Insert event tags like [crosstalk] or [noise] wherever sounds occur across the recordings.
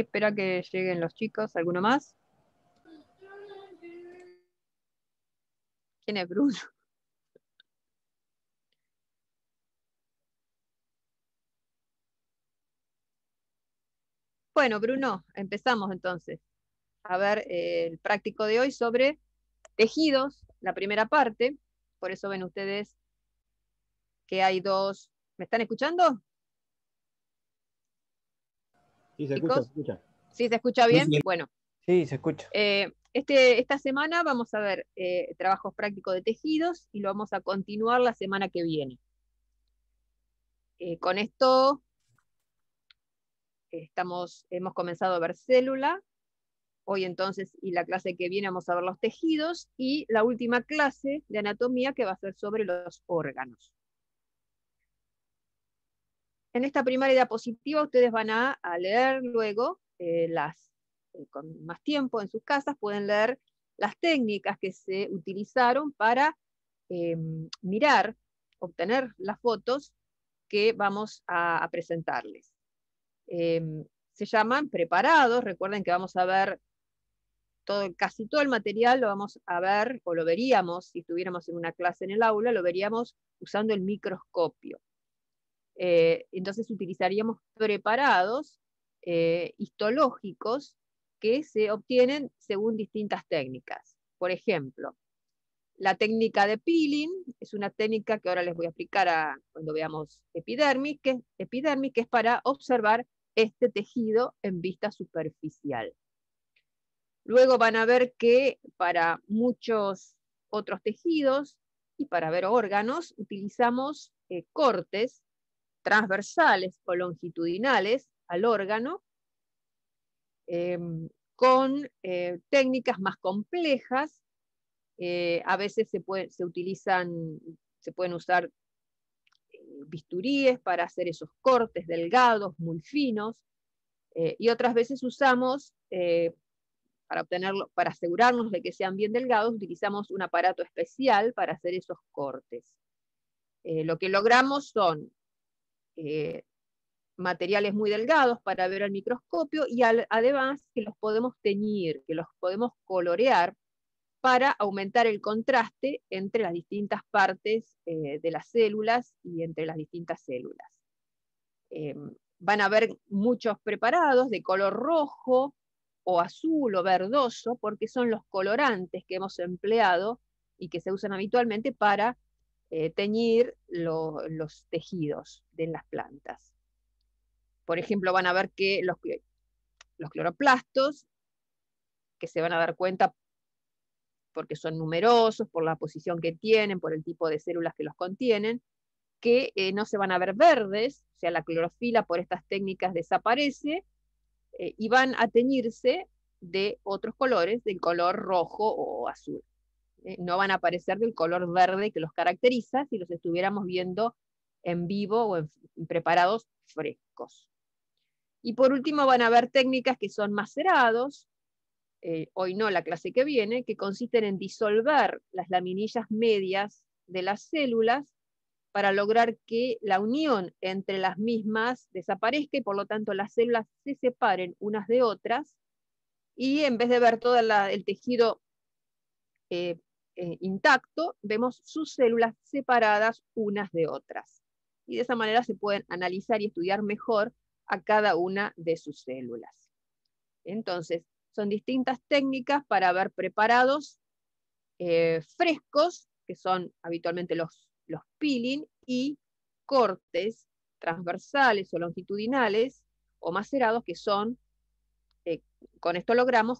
espera que lleguen los chicos. ¿Alguno más? ¿Quién es Bruno? Bueno, Bruno, empezamos entonces a ver eh, el práctico de hoy sobre tejidos, la primera parte. Por eso ven ustedes que hay dos. ¿Me están escuchando? Sí, se escucha, Sí, se escucha bien. Bueno. Sí, se escucha. Eh, este, esta semana vamos a ver eh, trabajos prácticos de tejidos y lo vamos a continuar la semana que viene. Eh, con esto estamos, hemos comenzado a ver célula. Hoy entonces y la clase que viene vamos a ver los tejidos y la última clase de anatomía que va a ser sobre los órganos. En esta primera diapositiva ustedes van a, leer luego, eh, las, eh, con más tiempo en sus casas, pueden leer las técnicas que se utilizaron para eh, mirar, obtener las fotos que vamos a, presentarles. Em, se llaman preparados, recuerden que vamos a ver casi todo el material lo vamos a ver, o lo veríamos, si estuviéramos en una clase en el aula, lo veríamos usando el microscopio. Eh, entonces utilizaríamos preparados eh, histológicos que se obtienen según distintas técnicas. Por ejemplo, la técnica de peeling es una técnica que ahora les voy a explicar cuando veamos epidermis que, es para observar este tejido en vista superficial. Luego van a ver que para muchos otros tejidos y para ver órganos utilizamos eh, cortes transversales o longitudinales al órgano, em, con eh, técnicas más complejas. Eh, a veces se, se, utilizan, se pueden usar eh, bisturíes para hacer esos cortes delgados, muy finos, y otras veces usamos, para, obtenerlo, para asegurarnos de que sean bien delgados, utilizamos un aparato especial para hacer esos cortes. lo que logramos son eh, materiales muy delgados para ver al microscopio y además que los podemos teñir, que los podemos colorear para aumentar el contraste entre las distintas partes eh, de las células y entre las distintas células. Em, van a ver muchos preparados de color rojo o azul o verdoso, porque son los colorantes que hemos empleado y que se usan habitualmente para eh, teñir los tejidos de las plantas. Por ejemplo, van a ver que los, cloroplastos, que se van a dar cuenta porque son numerosos, por la posición que tienen, por el tipo de células que los contienen, que eh, no se van a ver verdes, o sea, la clorofila por estas técnicas desaparece eh, y van a teñirse de otros colores, del color rojo o azul. Eh, no van a aparecer del color verde que los caracteriza si los estuviéramos viendo en vivo o en, preparados frescos. Y por último van a haber técnicas que son macerados, eh, hoy no la clase que viene, que consisten en disolver las laminillas medias de las células para lograr que la unión entre las mismas desaparezca y por lo tanto las células se separen unas de otras y en vez de ver todo el tejido eh, eh, intacto, vemos sus células separadas unas de otras. Y de esa manera se pueden analizar y estudiar mejor a cada una de sus células. Entonces, son distintas técnicas para ver preparados eh, frescos, que son habitualmente los, los peeling, y cortes transversales o longitudinales o macerados, que son, eh, con esto logramos,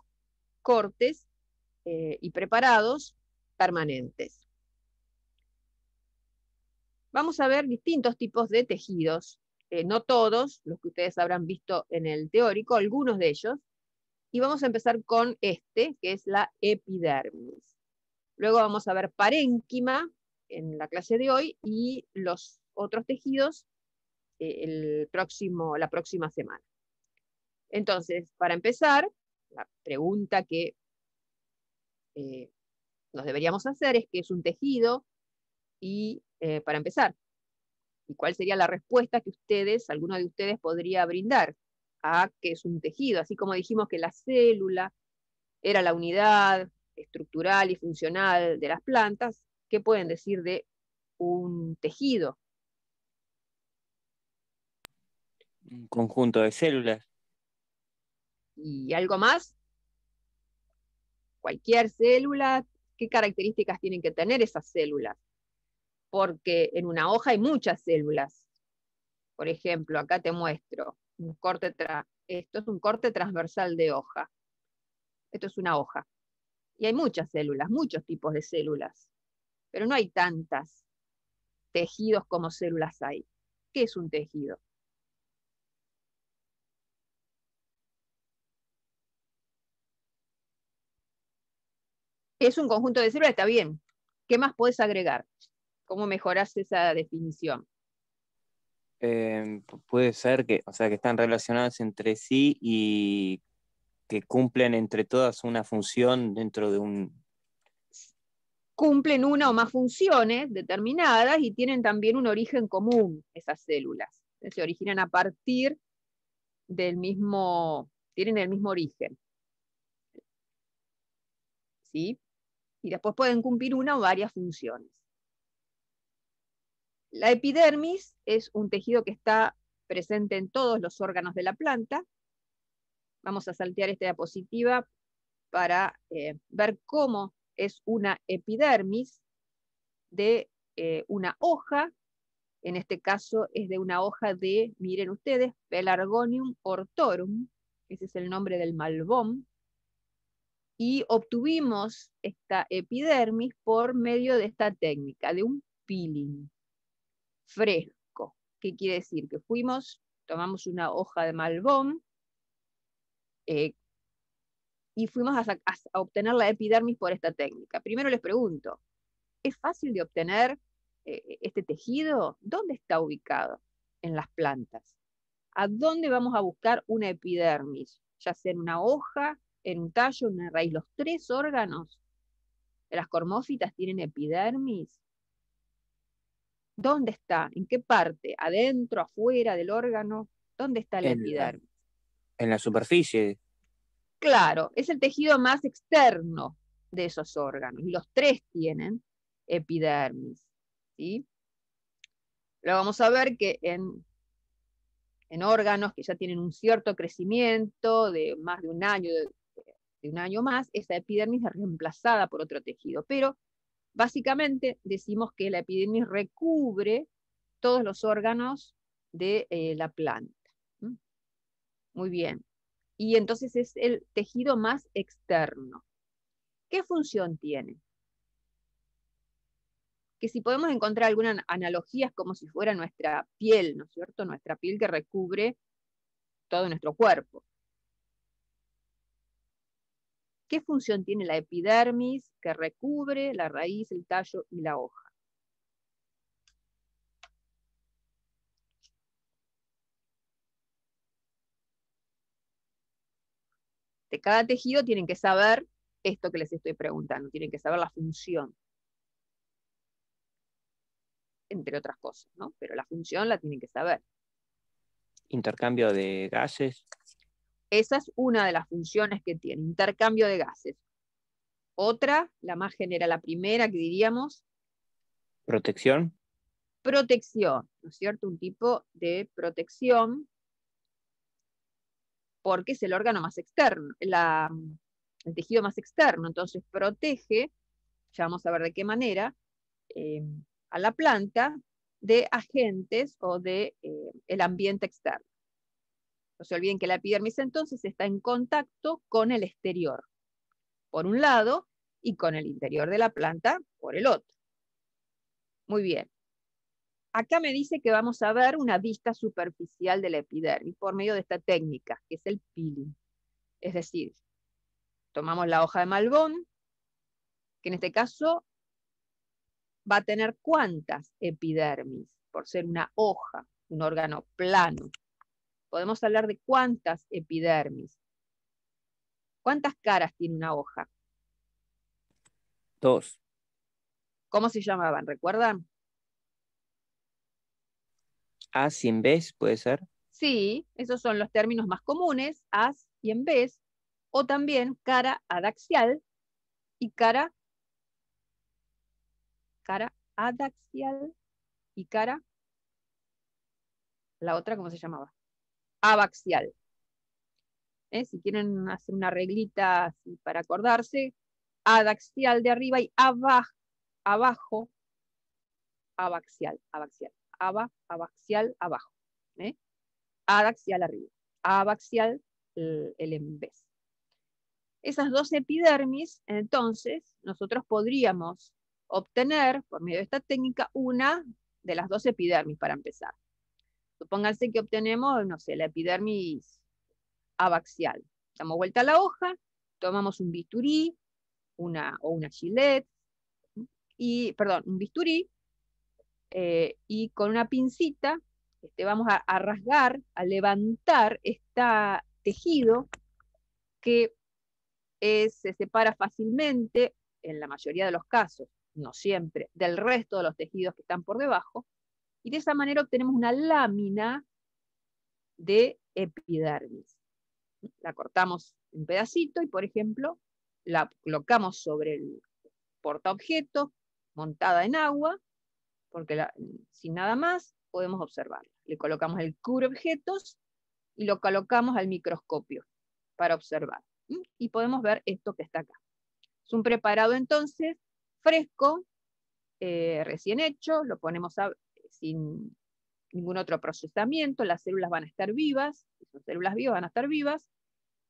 cortes y preparados permanentes. Vamos a ver distintos tipos de tejidos, eh, no todos, los que ustedes habrán visto en el teórico, algunos de ellos, y vamos a empezar con este, que es la epidermis. Luego vamos a ver parénquima en la clase de hoy y los otros tejidos eh, el próximo, la próxima semana. Entonces, para empezar, la pregunta que eh, nos deberíamos hacer es que es un tejido y eh, para empezar, ¿y cuál sería la respuesta que ustedes, alguno de ustedes podría brindar a que es un tejido? Así como dijimos que la célula era la unidad estructural y funcional de las plantas, ¿qué pueden decir de un tejido? Un conjunto de células. ¿Y algo más? Cualquier célula qué características tienen que tener esas células. Porque en una hoja hay muchas células. Por ejemplo, acá te muestro un corte esto es un corte transversal de hoja. Esto es una hoja. Y hay muchas células, muchos tipos de células, pero no hay tantas tejidos como células hay. ¿Qué es un tejido? es un conjunto de células, está bien. ¿Qué más puedes agregar? ¿Cómo mejoras esa definición? Em, puede ser que, o sea, que están relacionadas entre sí y que cumplen entre todas una función dentro de un... Cumplen una o más funciones determinadas y tienen también un origen común esas células. Se originan a partir del mismo, tienen el mismo origen. ¿Sí? y después pueden cumplir una o varias funciones. La epidermis es un tejido que está presente en todos los órganos de la planta. Vamos a saltear esta diapositiva para eh, ver cómo es una epidermis de eh, una hoja. En este caso es de una hoja de, miren ustedes, Pelargonium ortorum. Ese es el nombre del malvón y obtuvimos esta epidermis por medio de esta técnica, de un peeling fresco. ¿Qué quiere decir? Que fuimos, tomamos una hoja de malbón eh, y fuimos a, obtener la epidermis por esta técnica. Primero les pregunto, ¿es fácil de obtener eh, eh, este tejido? ¿Dónde está ubicado? En las plantas. ¿A dónde vamos a buscar una epidermis? Ya sea en una hoja, en un tallo, una raíz, los tres órganos de las cormófitas tienen epidermis. ¿Dónde está? ¿En qué parte? ¿Adentro, afuera del órgano? ¿Dónde está la epidermis? En la superficie. Claro, es el tejido más externo de esos órganos. Y los tres tienen epidermis. ¿sí? vamos a ver que en, en, órganos que ya tienen un cierto crecimiento de más de un año, de un año más, esa epidermis es reemplazada por otro tejido. Pero básicamente decimos que la epidermis recubre todos los órganos de eh, la planta. Muy bien. Y entonces es el tejido más externo. ¿Qué función tiene? Que si podemos encontrar alguna analogía es como si fuera nuestra piel, ¿no es cierto? Nuestra piel que recubre todo nuestro cuerpo. ¿Qué función tiene la epidermis que recubre la raíz, el tallo y la hoja? De cada tejido tienen que saber esto que les estoy preguntando, tienen que saber la función. Entre otras cosas, ¿no? Pero la función la tienen que saber. Intercambio de gases. Esa es una de las funciones que tiene, intercambio de gases. Otra, la más general, la primera que diríamos. Protección. Protección, ¿no es cierto? Un tipo de protección porque es el órgano más externo, el tejido más externo. Entonces protege, ya vamos a ver de qué manera, eh, a la planta de agentes o de eh, el ambiente externo. No se olviden que la epidermis entonces está en contacto con el exterior, por un lado, y con el interior de la planta, por el otro. Muy bien. Acá me dice que vamos a ver una vista superficial de la epidermis por medio de esta técnica, que es el peeling. Es decir, tomamos la hoja de malbón, que en este caso va a tener cuántas epidermis, por ser una hoja, un órgano plano. Podemos hablar de cuántas epidermis. ¿Cuántas caras tiene una hoja? Dos. ¿Cómo se llamaban? ¿Recuerdan? As y en vez, puede ser. Sí, esos son los términos más comunes, as y en vez, o también cara adaxial y cara, cara adaxial y cara, la otra, ¿cómo se llamaba? abaxial. ¿Eh? Si quieren hacer una reglita para acordarse, adaxial de arriba y abajo. abajo, abaxial, abaxial, aba, abaxial, abajo. ¿eh? Adaxial arriba, abaxial eh, el, embés. Esas dos epidermis, entonces, nosotros podríamos obtener, por medio de esta técnica, una de las dos epidermis para empezar. Supónganse que obtenemos, no sé, la epidermis abaxial. Damos vuelta a la hoja, tomamos un bisturí una, o una gilet, y, perdón, un bisturí, eh, y con una pincita este, vamos a, rasgar, a levantar este tejido que eh, se separa fácilmente, en la mayoría de los casos, no siempre, del resto de los tejidos que están por debajo, y de esa manera obtenemos una lámina de epidermis. La cortamos en pedacito y, por ejemplo, la colocamos sobre el portaobjetos, montada en agua, porque sin nada más podemos observarla. Le colocamos el cubre objetos y lo colocamos al microscopio para observar. Y podemos ver esto que está acá. Es un preparado entonces fresco, eh, recién hecho, lo ponemos a, sin ningún otro procesamiento, las células van a estar vivas, células vivas van a estar vivas,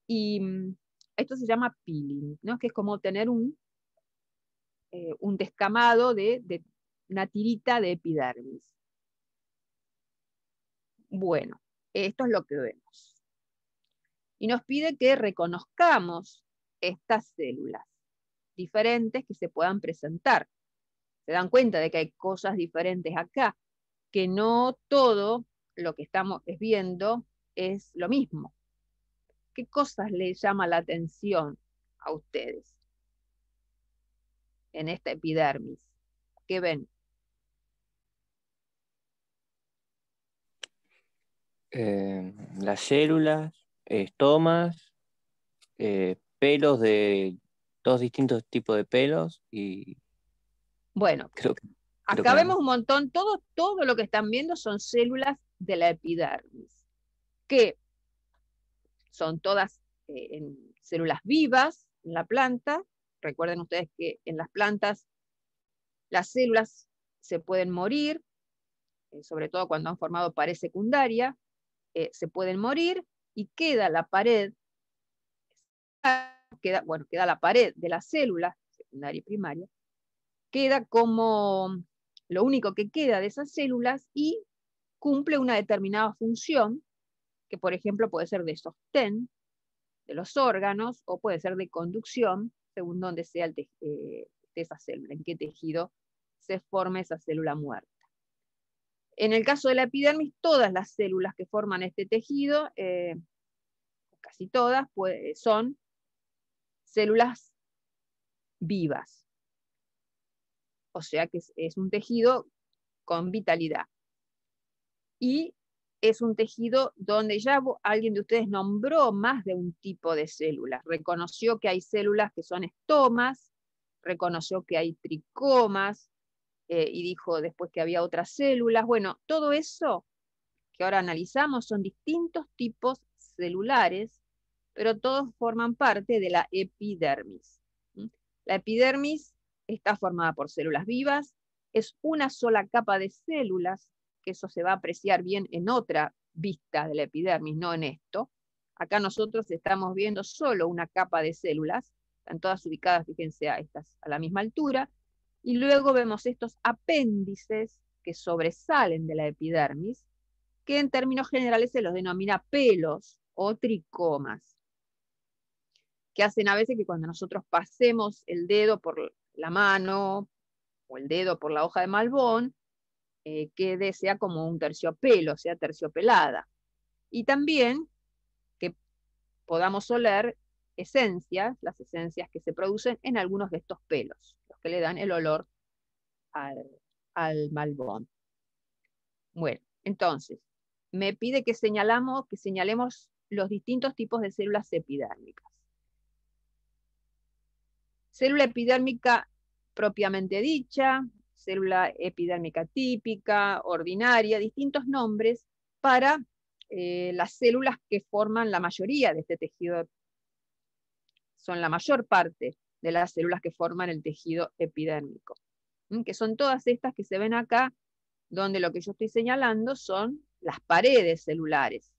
y mm, esto se llama peeling, ¿no? que es como tener un, eh, un descamado de, de una tirita de epidermis. Bueno, esto es lo que vemos. Y nos pide que reconozcamos estas células diferentes que se puedan presentar. Se dan cuenta de que hay cosas diferentes acá que no todo lo que estamos viendo es lo mismo. ¿Qué cosas le llama la atención a ustedes en esta epidermis? ¿Qué ven? Eh, las células, estomas, eh, pelos de dos distintos tipos de pelos y... Bueno, creo que Acá vemos un montón, todo, todo lo que están viendo son células de la epidermis, que son todas eh, células vivas en la planta. Recuerden ustedes que en las plantas las células se pueden morir, eh, sobre todo cuando han formado pared secundaria, eh, se pueden morir y queda la pared, queda, bueno, queda la pared de las células secundaria y primaria, queda como lo único que queda de esas células y cumple una determinada función, que por ejemplo puede ser de sostén de los órganos o puede ser de conducción, según donde sea eh, de esa célula, en qué tejido se forma esa célula muerta. En el caso de la epidermis, todas las células que forman este tejido, eh, casi todas, pues, son células vivas, o sea que es, un tejido con vitalidad. Y es un tejido donde ya alguien de ustedes nombró más de un tipo de células. Reconoció que hay células que son estomas, reconoció que hay tricomas, eh, y dijo después que había otras células. Bueno, todo eso que ahora analizamos son distintos tipos celulares, pero todos forman parte de la epidermis. La epidermis está formada por células vivas, es una sola capa de células, que eso se va a apreciar bien en otra vista de la epidermis, no en esto. Acá nosotros estamos viendo solo una capa de células, están todas ubicadas, fíjense, a, estas, a la misma altura, y luego vemos estos apéndices que sobresalen de la epidermis, que en términos generales se los denomina pelos o tricomas, que hacen a veces que cuando nosotros pasemos el dedo por, la mano o el dedo por la hoja de malbón, que eh, quede, sea como un terciopelo, sea terciopelada. Y también que podamos oler esencias, las esencias que se producen en algunos de estos pelos, los que le dan el olor al, al malbón. Bueno, entonces, me pide que, señalamos, que señalemos los distintos tipos de células epidérmicas. Célula epidérmica propiamente dicha, célula epidérmica típica, ordinaria, distintos nombres para eh, las células que forman la mayoría de este tejido, son la mayor parte de las células que forman el tejido epidérmico, que son todas estas que se ven acá, donde lo que yo estoy señalando son las paredes celulares,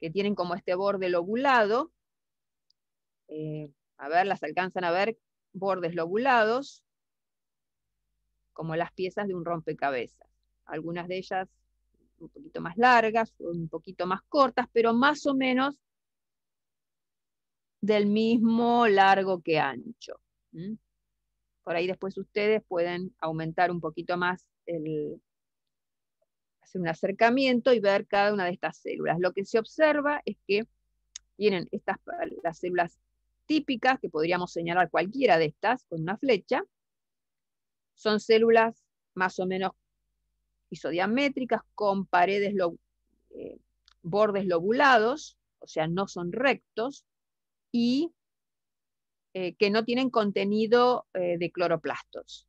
que tienen como este borde lobulado, eh, a ver, las alcanzan a ver bordes lobulados, como las piezas de un rompecabezas. Algunas de ellas un poquito más largas, un poquito más cortas, pero más o menos del mismo largo que ancho. Por ahí después ustedes pueden aumentar un poquito más el, hacer un acercamiento y ver cada una de estas células. Lo que se observa es que tienen estas, las células típicas, que podríamos señalar cualquiera de estas con una flecha, son células más o menos isodiamétricas con paredes, eh, bordes lobulados, o sea, no son rectos, y eh, que no tienen contenido eh, de cloroplastos.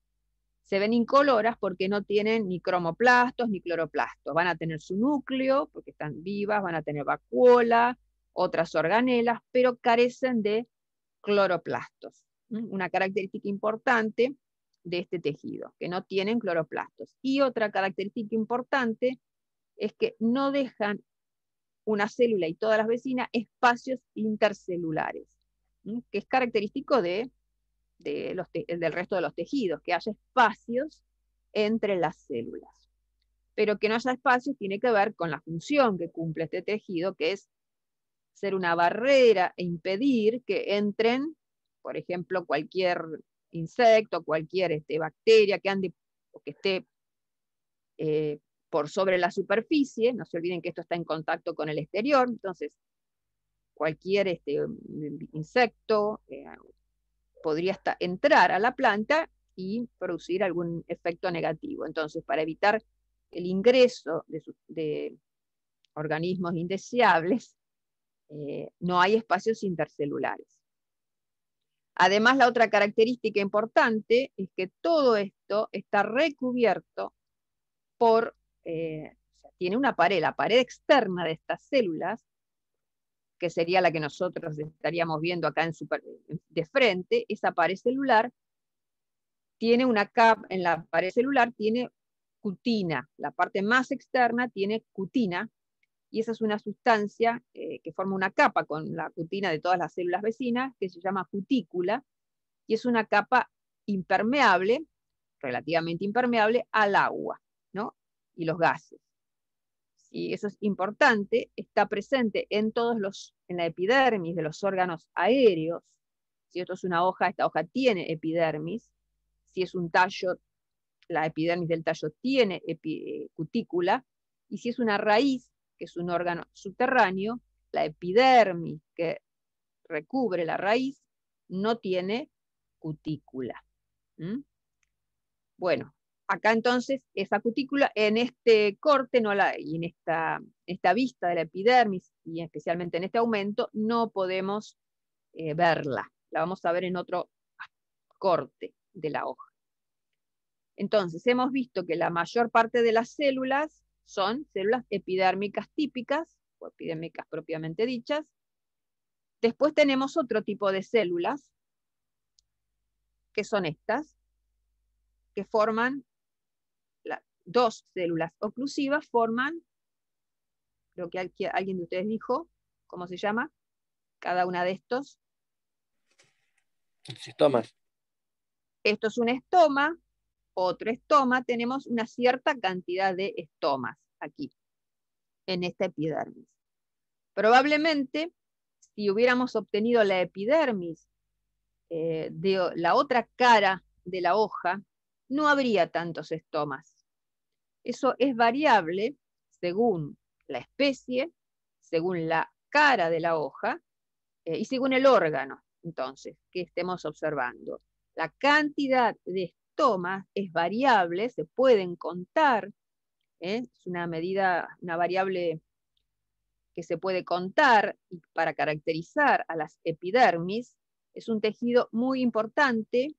Se ven incoloras porque no tienen ni cromoplastos ni cloroplastos. Van a tener su núcleo, porque están vivas, van a tener vacuola, otras organelas, pero carecen de cloroplastos, una característica importante de este tejido, que no tienen cloroplastos. Y otra característica importante es que no dejan una célula y todas las vecinas espacios intercelulares, que es característico de, de los del resto de los tejidos, que haya espacios entre las células. Pero que no haya espacios tiene que ver con la función que cumple este tejido, que es ser una barrera e impedir que entren, por ejemplo, cualquier insecto, cualquier este, bacteria que ande que esté eh, por sobre la superficie, no se olviden que esto está en contacto con el exterior, entonces cualquier este, insecto eh, podría hasta entrar a la planta y producir algún efecto negativo. Entonces, para evitar el ingreso de organismos indeseables, eh, no hay espacios intercelulares. Además, la otra característica importante es que todo esto está recubierto por, eh, tiene una pared, la pared externa de estas células, que sería la que nosotros estaríamos viendo acá en de frente, esa pared celular, tiene una capa, en la pared celular tiene cutina, la parte más externa tiene cutina, y esa es una sustancia eh, que forma una capa con la cutina de todas las células vecinas, que se llama cutícula, y es una capa impermeable, relativamente impermeable, al agua ¿no? y los gases. Y eso es importante, está presente en todos los, en la epidermis de los órganos aéreos. Si esto es una hoja, esta hoja tiene epidermis. Si es un tallo, la epidermis del tallo tiene eh, cutícula. Y si es una raíz, que es un órgano subterráneo, la epidermis, que recubre la raíz, no tiene cutícula. Bueno, acá entonces esa cutícula en este corte no la, y en esta, esta, vista de la epidermis y especialmente en este aumento no podemos eh, verla. La vamos a ver en otro corte de la hoja. Entonces, hemos visto que la mayor parte de las células son células epidérmicas típicas, o epidérmicas propiamente dichas. Después tenemos otro tipo de células, que son estas, que forman, dos células oclusivas forman, lo que alguien de ustedes dijo, ¿cómo se llama? Cada una de estos. Estomas. Esto es un estoma, otro estoma, tenemos una cierta cantidad de estomas aquí, en esta epidermis. Probablemente, si hubiéramos obtenido la epidermis eh, de la otra cara de la hoja, no habría tantos estomas. Eso es variable según la especie, según la cara de la hoja eh, y según el órgano, entonces, que estemos observando. La cantidad de es variable, se pueden contar, ¿eh? es una medida, una variable que se puede contar y para caracterizar a las epidermis, es un tejido muy importante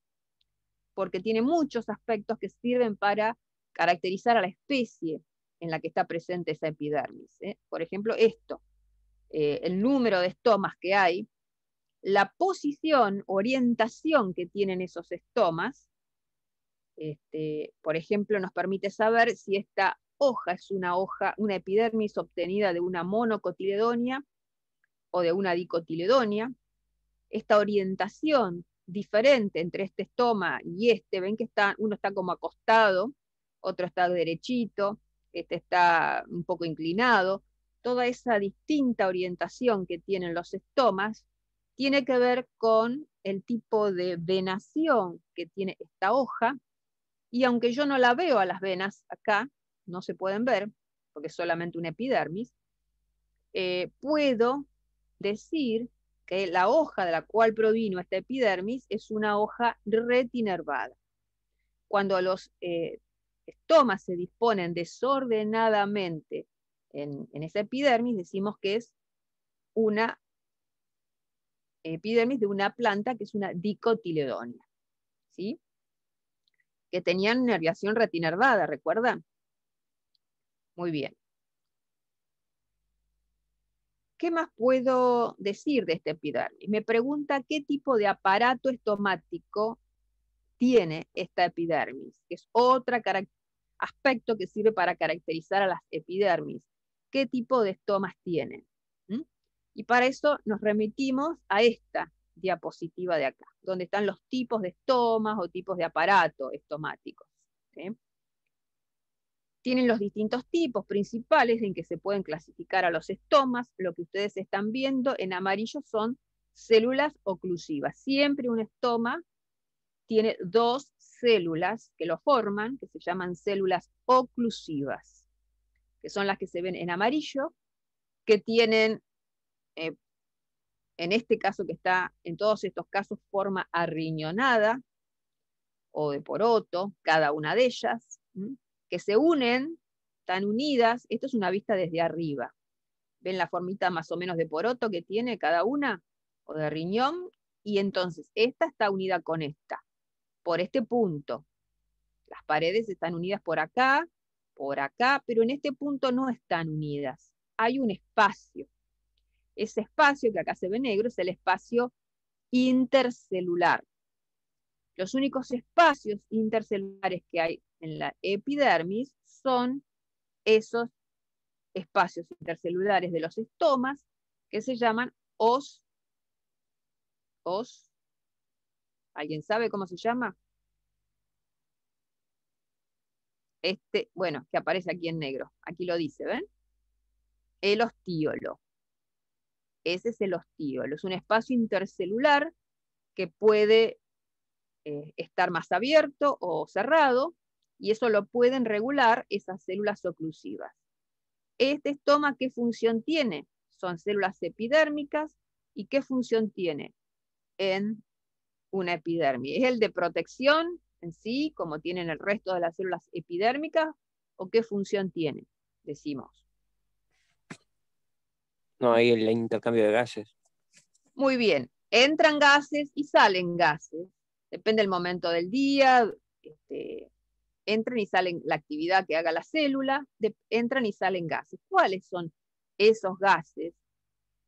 porque tiene muchos aspectos que sirven para caracterizar a la especie en la que está presente esa epidermis. ¿eh? Por ejemplo, esto, eh, el número de estomas que hay, la posición, orientación que tienen esos estomas, este, por ejemplo, nos permite saber si esta hoja es una hoja, una epidermis obtenida de una monocotiledonia o de una dicotiledonia. Esta orientación diferente entre este estoma y este, ven que está, uno está como acostado, otro está derechito, este está un poco inclinado. Toda esa distinta orientación que tienen los estomas tiene que ver con el tipo de venación que tiene esta hoja y aunque yo no la veo a las venas acá, no se pueden ver, porque es solamente una epidermis, eh, puedo decir que la hoja de la cual provino esta epidermis es una hoja retinervada. Cuando los eh, estomas se disponen desordenadamente en, en esa epidermis, decimos que es una epidermis de una planta que es una dicotiledonia. ¿sí? que tenían nerviación retinervada, ¿recuerdan? Muy bien. ¿Qué más puedo decir de este epidermis? Me pregunta qué tipo de aparato estomático tiene esta epidermis, que es otro aspecto que sirve para caracterizar a las epidermis. ¿Qué tipo de estomas tienen? ¿Mm? Y para eso nos remitimos a esta diapositiva de acá, donde están los tipos de estomas o tipos de aparato estomáticos. Tienen los distintos tipos principales en que se pueden clasificar a los estomas. Lo que ustedes están viendo en amarillo son células oclusivas. Siempre un estoma tiene dos células que lo forman, que se llaman células oclusivas, que son las que se ven en amarillo, que tienen eh, en este caso que está, en todos estos casos, forma arriñonada o de poroto, cada una de ellas, que se unen, están unidas, esto es una vista desde arriba. ¿Ven la formita más o menos de poroto que tiene cada una? O de riñón, y entonces esta está unida con esta, por este punto. Las paredes están unidas por acá, por acá, pero en este punto no están unidas. Hay un espacio ese espacio que acá se ve negro es el espacio intercelular. Los únicos espacios intercelulares que hay en la epidermis son esos espacios intercelulares de los estomas que se llaman os. os ¿Alguien sabe cómo se llama? Este, bueno, que aparece aquí en negro. Aquí lo dice, ¿ven? El ostiolo. Ese es el hostio, Es un espacio intercelular que puede eh, estar más abierto o cerrado, y eso lo pueden regular esas células oclusivas. ¿Este estoma qué función tiene? Son células epidérmicas, ¿y qué función tiene en una epidermia? ¿Es el de protección en sí, como tienen el resto de las células epidérmicas, o qué función tiene? Decimos. No hay el intercambio de gases. Muy bien. Entran gases y salen gases. Depende del momento del día. Este, entran y salen la actividad que haga la célula. entran y salen gases. ¿Cuáles son esos gases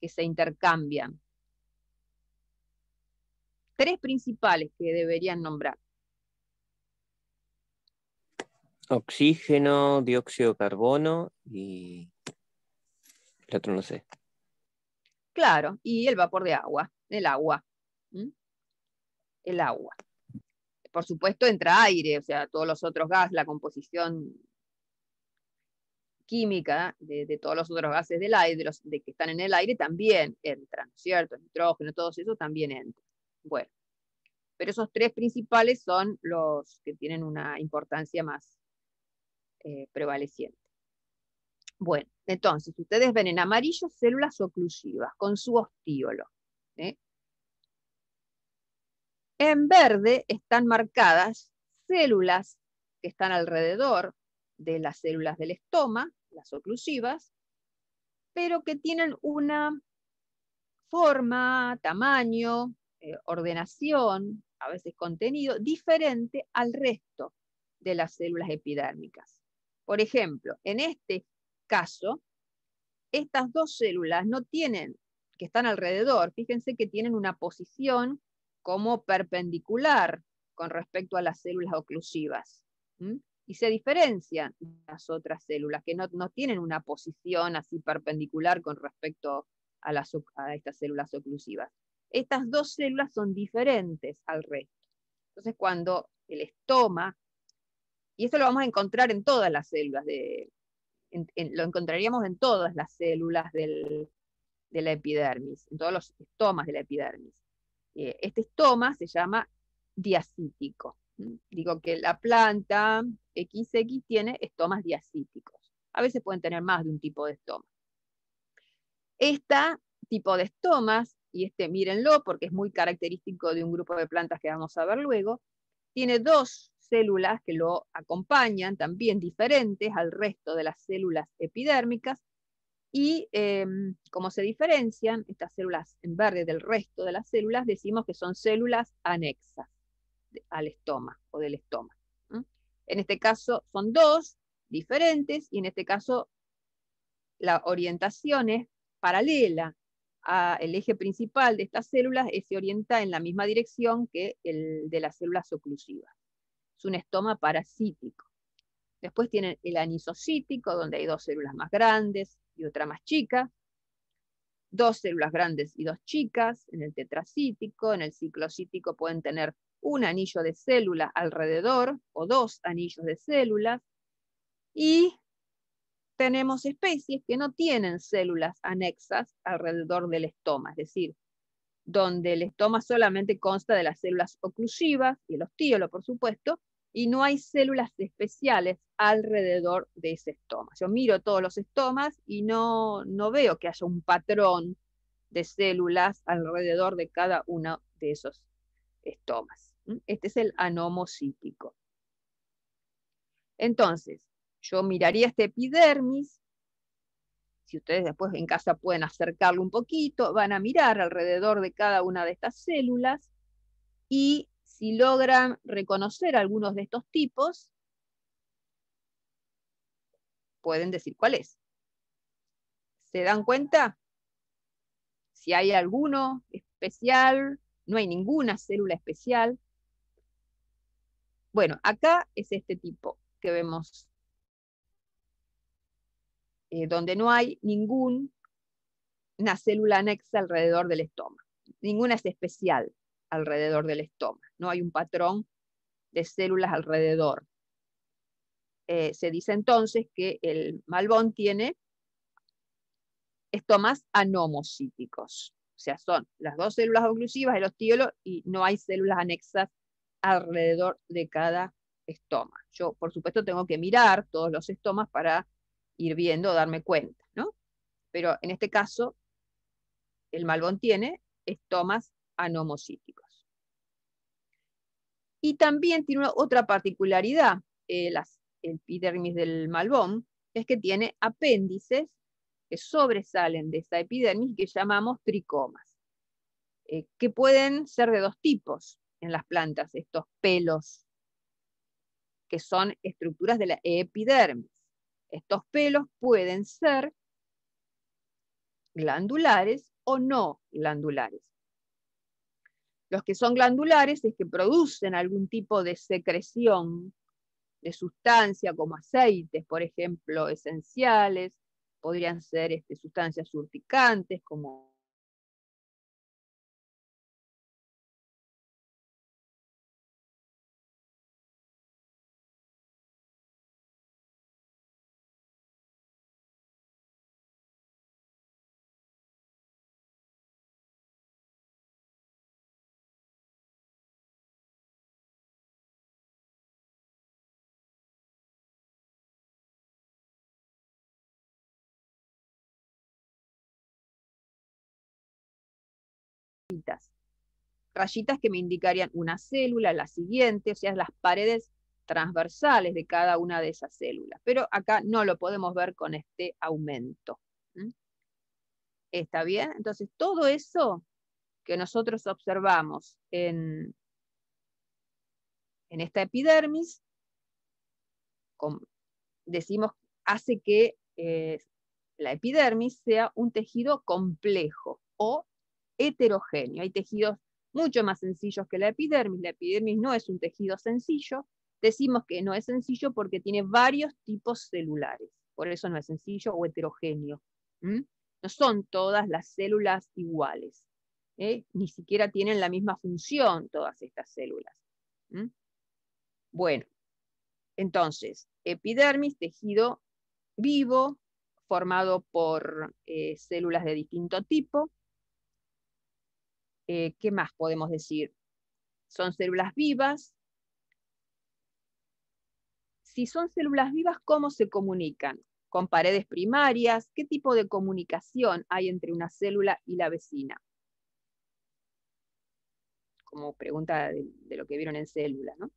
que se intercambian? Tres principales que deberían nombrar. Oxígeno, dióxido de carbono y el otro no sé. Claro, y el vapor de agua, el agua. El agua. Por supuesto, entra aire, o sea, todos los otros gases, la composición química de, todos los otros gases del aire, de los de que están en el aire, también entran, ¿cierto? El nitrógeno, todos eso también entra. Bueno, pero esos tres principales son los que tienen una importancia más eh, prevaleciente. Bueno, entonces ustedes ven en amarillo células oclusivas con su ostíolo. ¿eh? En verde están marcadas células que están alrededor de las células del estoma, las oclusivas, pero que tienen una forma, tamaño, eh, ordenación, a veces contenido, diferente al resto de las células epidérmicas. Por ejemplo, en este caso, estas dos células no tienen, que están alrededor, fíjense que tienen una posición como perpendicular con respecto a las células oclusivas. Y se diferencian las otras células, que no, tienen una posición así perpendicular con respecto a, las, a estas células oclusivas. Estas dos células son diferentes al resto. Entonces, cuando el estoma, y esto lo vamos a encontrar en todas las células de, lo encontraríamos en todas las células de la epidermis, en todos los estomas de la epidermis. Eh, este estoma se llama diacítico. Mm, digo que la planta XX tiene estomas diacíticos. A veces pueden tener más de un tipo de estoma. Este tipo de estomas, y este mírenlo porque es muy característico de un grupo de plantas que vamos a ver luego, tiene dos células que lo acompañan, también diferentes al resto de las células epidérmicas. Y em, como se diferencian estas células en verde del resto de las células, decimos que son células anexas al estoma o del estoma. En este caso son dos diferentes y en este caso la orientación es paralela al eje principal de estas células, y se orienta en la misma dirección que el de las células oclusivas un estoma parasítico. Después tienen el anisocítico, donde hay dos células más grandes y otra más chica, dos células grandes y dos chicas, en el tetracítico, en el ciclocítico pueden tener un anillo de células alrededor o dos anillos de células, y tenemos especies que no tienen células anexas alrededor del estoma, es decir, donde el estoma solamente consta de las células oclusivas y el ostíolo por supuesto, y no hay células especiales alrededor de ese estoma. Yo miro todos los estomas y no, no veo que haya un patrón de células alrededor de cada uno de esos estomas. Este es el anomocítico. Entonces, yo miraría este epidermis, si ustedes después en casa pueden acercarlo un poquito, van a mirar alrededor de cada una de estas células y si logran reconocer algunos de estos tipos, pueden decir cuál es. ¿Se dan cuenta? Si hay alguno especial, no hay ninguna célula especial. Bueno, acá es este tipo que vemos, eh, donde no hay ninguna célula anexa alrededor del estómago. Ninguna es especial, alrededor del estómago, ¿no? Hay un patrón de células alrededor. Eh, se dice entonces que el malbón tiene estomas anomocíticos, o sea, son las dos células oclusivas, los tiolos y no hay células anexas alrededor de cada estoma. Yo, por supuesto, tengo que mirar todos los estomas para ir viendo, darme cuenta, ¿no? Pero en este caso, el malbón tiene estomas anomocíticos. Y también tiene otra particularidad, el eh, epidermis del malbón, es que tiene apéndices que sobresalen de esta epidermis que llamamos tricomas, eh, que pueden ser de dos tipos en las plantas, estos pelos, que son estructuras de la epidermis. Estos pelos pueden ser glandulares o no glandulares. Los que son glandulares es que producen algún tipo de secreción de sustancia, como aceites, por ejemplo, esenciales, podrían ser este, sustancias urticantes, como rayitas que me indicarían una célula, la siguiente, o sea, las paredes transversales de cada una de esas células. Pero acá no lo podemos ver con este aumento. ¿Está bien? Entonces, todo eso que nosotros observamos en, en esta epidermis, decimos, hace que eh, la epidermis sea un tejido complejo o heterogéneo. Hay tejidos mucho más sencillos que la epidermis. La epidermis no es un tejido sencillo. Decimos que no es sencillo porque tiene varios tipos celulares. Por eso no es sencillo o heterogéneo. No son todas las células iguales. ¿eh? Ni siquiera tienen la misma función todas estas células. Bueno, entonces, epidermis, tejido vivo, formado por eh, células de distinto tipo, eh, ¿Qué más podemos decir? Son células vivas. Si son células vivas, ¿cómo se comunican? ¿Con paredes primarias? ¿Qué tipo de comunicación hay entre una célula y la vecina? Como pregunta de, lo que vieron en célula, ¿no?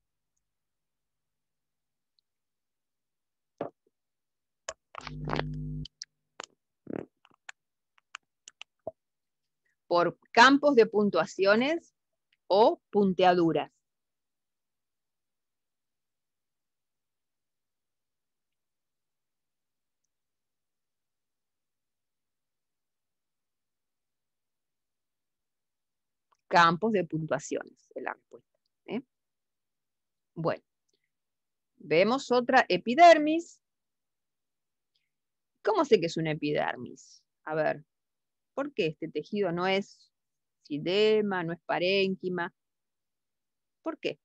por campos de puntuaciones o punteaduras. Campos de puntuaciones es la respuesta. Bueno, vemos otra epidermis. ¿Cómo sé que es una epidermis? A ver, qué este tejido no es sidema, no es parénquima. ¿Por qué?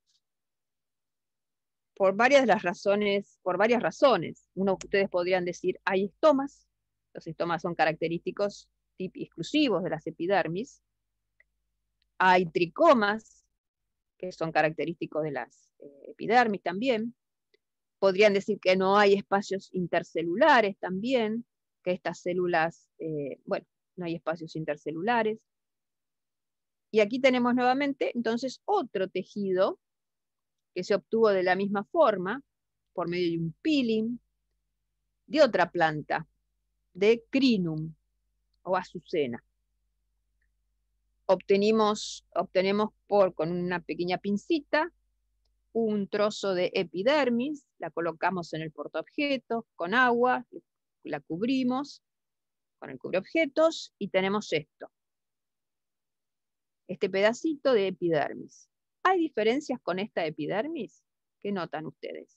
Por varias de las razones, por varias razones. Uno, ustedes podrían decir, hay estomas. Los estomas son característicos exclusivos de las epidermis. Hay tricomas, que son característicos de las eh, epidermis también. Podrían decir que no hay espacios intercelulares también, que estas células, eh, bueno, no hay espacios intercelulares. Y aquí tenemos nuevamente entonces otro tejido que se obtuvo de la misma forma, por medio de un peeling, de otra planta, de crinum o azucena. Obtenimos, obtenemos por, con una pequeña pincita un trozo de epidermis, la colocamos en el portaobjetos con agua, la cubrimos con el cubreobjetos y tenemos esto. Este pedacito de epidermis. ¿Hay diferencias con esta epidermis? ¿Qué notan ustedes?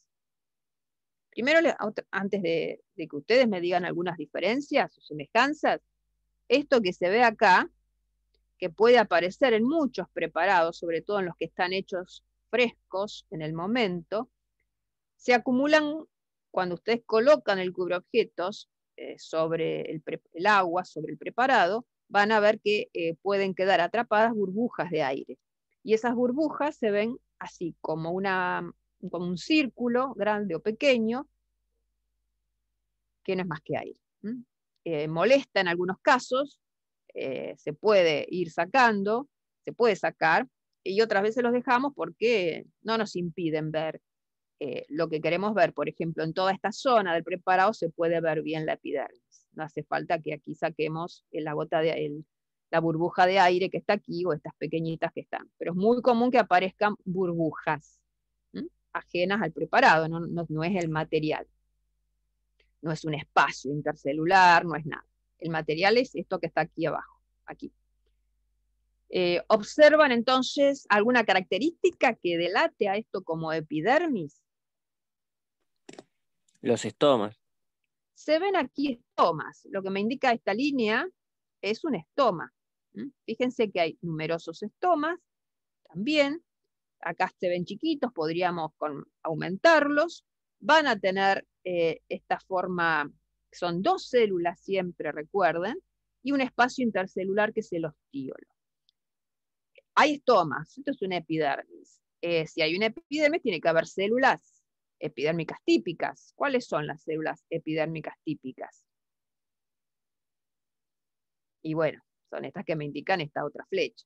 Primero, antes de, que ustedes me digan algunas diferencias o semejanzas, esto que se ve acá, que puede aparecer en muchos preparados, sobre todo en los que están hechos frescos en el momento, se acumulan cuando ustedes colocan el cubreobjetos, eh, sobre el, agua, sobre el preparado, van a ver que eh, pueden quedar atrapadas burbujas de aire. Y esas burbujas se ven así, como, una, como un círculo grande o pequeño, que no es más que aire. Eh, molesta en algunos casos, se puede ir sacando, se puede sacar, y otras veces los dejamos porque no nos impiden ver eh, lo que queremos ver, por ejemplo, en toda esta zona del preparado se puede ver bien la epidermis. No hace falta que aquí saquemos eh, la gota de la burbuja de aire que está aquí o estas pequeñitas que están. Pero es muy común que aparezcan burbujas ajenas al preparado, no, no es el material. No es un espacio intercelular, no es nada. El material es esto que está aquí abajo, aquí. Eh, ¿Observan entonces alguna característica que delate a esto como epidermis? Los estomas. Se ven aquí estomas. Lo que me indica esta línea es un estoma. Fíjense que hay numerosos estomas también. Acá se ven chiquitos, podríamos con, aumentarlos. Van a tener eh, esta forma, son dos células siempre, recuerden, y un espacio intercelular que es el ostiolo hay estomas, esto es una epidermis. Eh, si hay una epidermis, tiene que haber células epidérmicas típicas. ¿Cuáles son las células epidérmicas típicas? Y bueno, son estas que me indican esta otra flecha.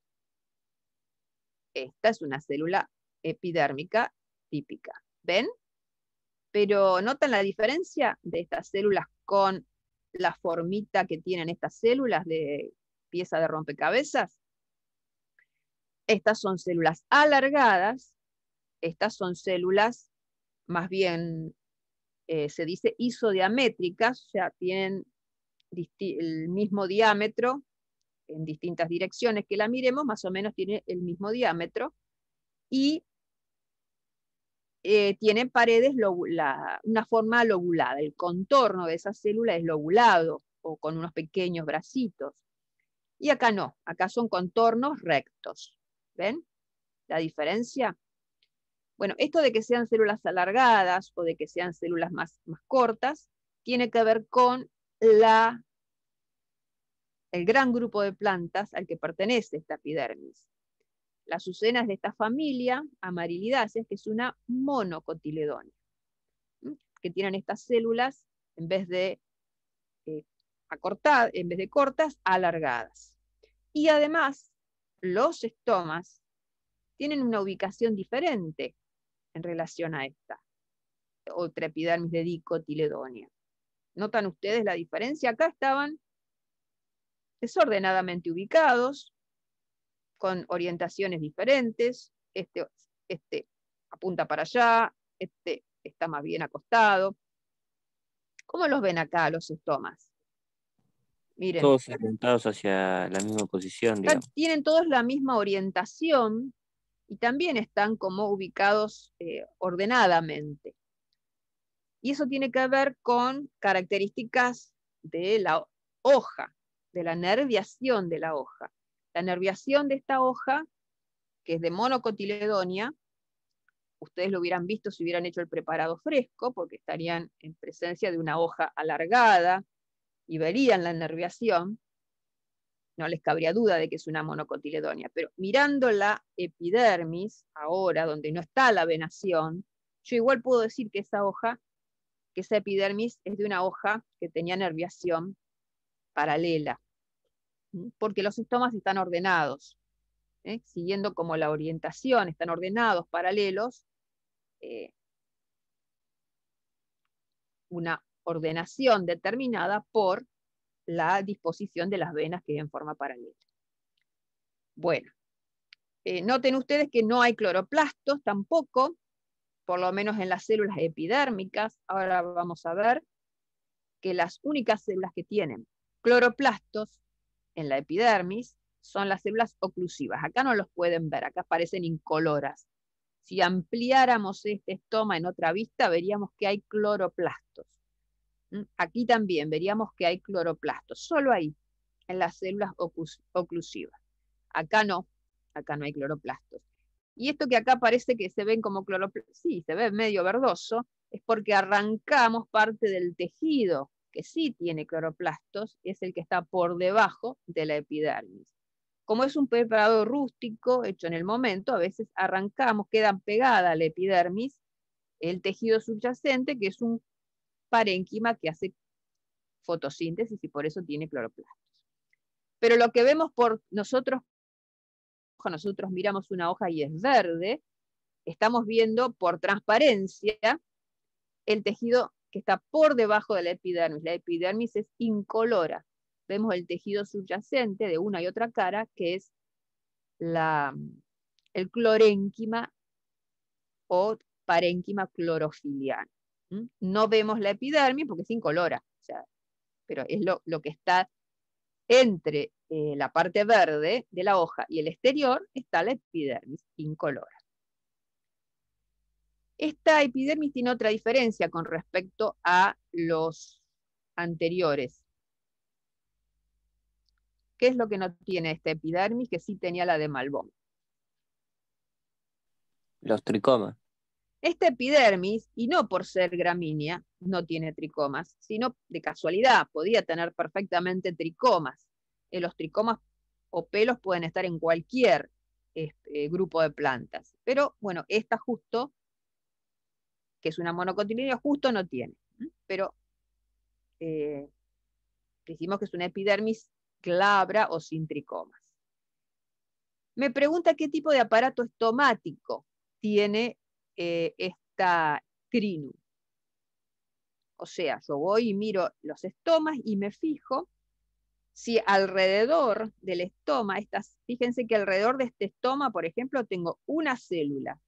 Esta es una célula epidérmica típica. ¿Ven? Pero ¿notan la diferencia de estas células con la formita que tienen estas células de pieza de rompecabezas? Estas son células alargadas, estas son células más bien, eh, se dice isodiamétricas, o sea, tienen el mismo diámetro en distintas direcciones que la miremos, más o menos tiene el mismo diámetro, y eh, tienen paredes, una forma lobulada, el contorno de esa célula es lobulado o con unos pequeños bracitos. Y acá no, acá son contornos rectos. ¿Ven la diferencia? Bueno, esto de que sean células alargadas o de que sean células más, cortas, tiene que ver con la, el gran grupo de plantas al que pertenece esta epidermis. Las azucena de esta familia, amarilidáceas, que es una monocotiledona. que tienen estas células, en vez de, eh, en vez de cortas, alargadas. Y además, los estomas tienen una ubicación diferente en relación a esta otra epidermis de dicotiledonia. ¿Notan ustedes la diferencia? Acá estaban desordenadamente ubicados, con orientaciones diferentes. Este, este apunta para allá, este está más bien acostado. ¿Cómo los ven acá los estomas? Todos apuntados hacia la misma posición. Tienen todos la misma orientación y también están como ubicados eh, ordenadamente. Y eso tiene que ver con características de la hoja, de la nerviación de la hoja. La nerviación de esta hoja, que es de monocotiledonia, ustedes lo hubieran visto si hubieran hecho el preparado fresco, porque estarían en presencia de una hoja alargada, y verían la nerviación, no les cabría duda de que es una monocotiledonia, pero mirando la epidermis, ahora donde no está la venación, yo igual puedo decir que esa hoja, que esa epidermis es de una hoja que tenía nerviación paralela, porque los estomas están ordenados, ¿eh? siguiendo como la orientación, están ordenados, paralelos, eh, una una ordenación determinada por la disposición de las venas que en forma paralela. Bueno, eh, noten ustedes que no hay cloroplastos tampoco, por lo menos en las células epidérmicas. Ahora vamos a ver que las únicas células que tienen cloroplastos en la epidermis son las células oclusivas. Acá no los pueden ver, acá parecen incoloras. Si ampliáramos este estoma en otra vista, veríamos que hay cloroplastos. Mm, aquí también veríamos que hay cloroplastos, solo ahí, en las células oclusivas. Acá no, acá no hay cloroplastos. Y esto que acá parece que se ven como cloroplastos, sí, se ve medio verdoso, es porque arrancamos parte del tejido que sí tiene cloroplastos, es el que está por debajo de la epidermis. Como es un preparado rústico hecho en el momento, a veces arrancamos, quedan pegada a la epidermis el tejido subyacente, que es un parénquima que hace fotosíntesis y por eso tiene cloroplastos. Pero lo que vemos por nosotros, cuando nosotros miramos una hoja y es verde, estamos viendo por transparencia el tejido que está por debajo de la epidermis. La epidermis es incolora. Vemos el tejido subyacente de una y otra cara, que es el clorénquima o parénquima clorofiliano. No vemos la epidermis porque es incolora, pero es lo, que está entre eh, la parte verde de la hoja y el exterior está la epidermis incolora. Esta epidermis tiene otra diferencia con respecto a los anteriores. ¿Qué es lo que no tiene esta epidermis que sí tenía la de Malvón? Los tricomas. Esta epidermis, y no por ser gramínea, no tiene tricomas, sino de casualidad, podía tener perfectamente tricomas. Eh, los tricomas o pelos pueden estar en cualquier este, grupo de plantas, pero bueno, esta justo, que es una monocotiledonia, justo no tiene, pero eh, decimos que es una epidermis glabra o sin tricomas. Me pregunta qué tipo de aparato estomático tiene eh, esta crinu, O sea, yo voy y miro los estomas y me fijo si alrededor del estoma, estas, fíjense que alrededor de este estoma, por ejemplo, tengo una célula,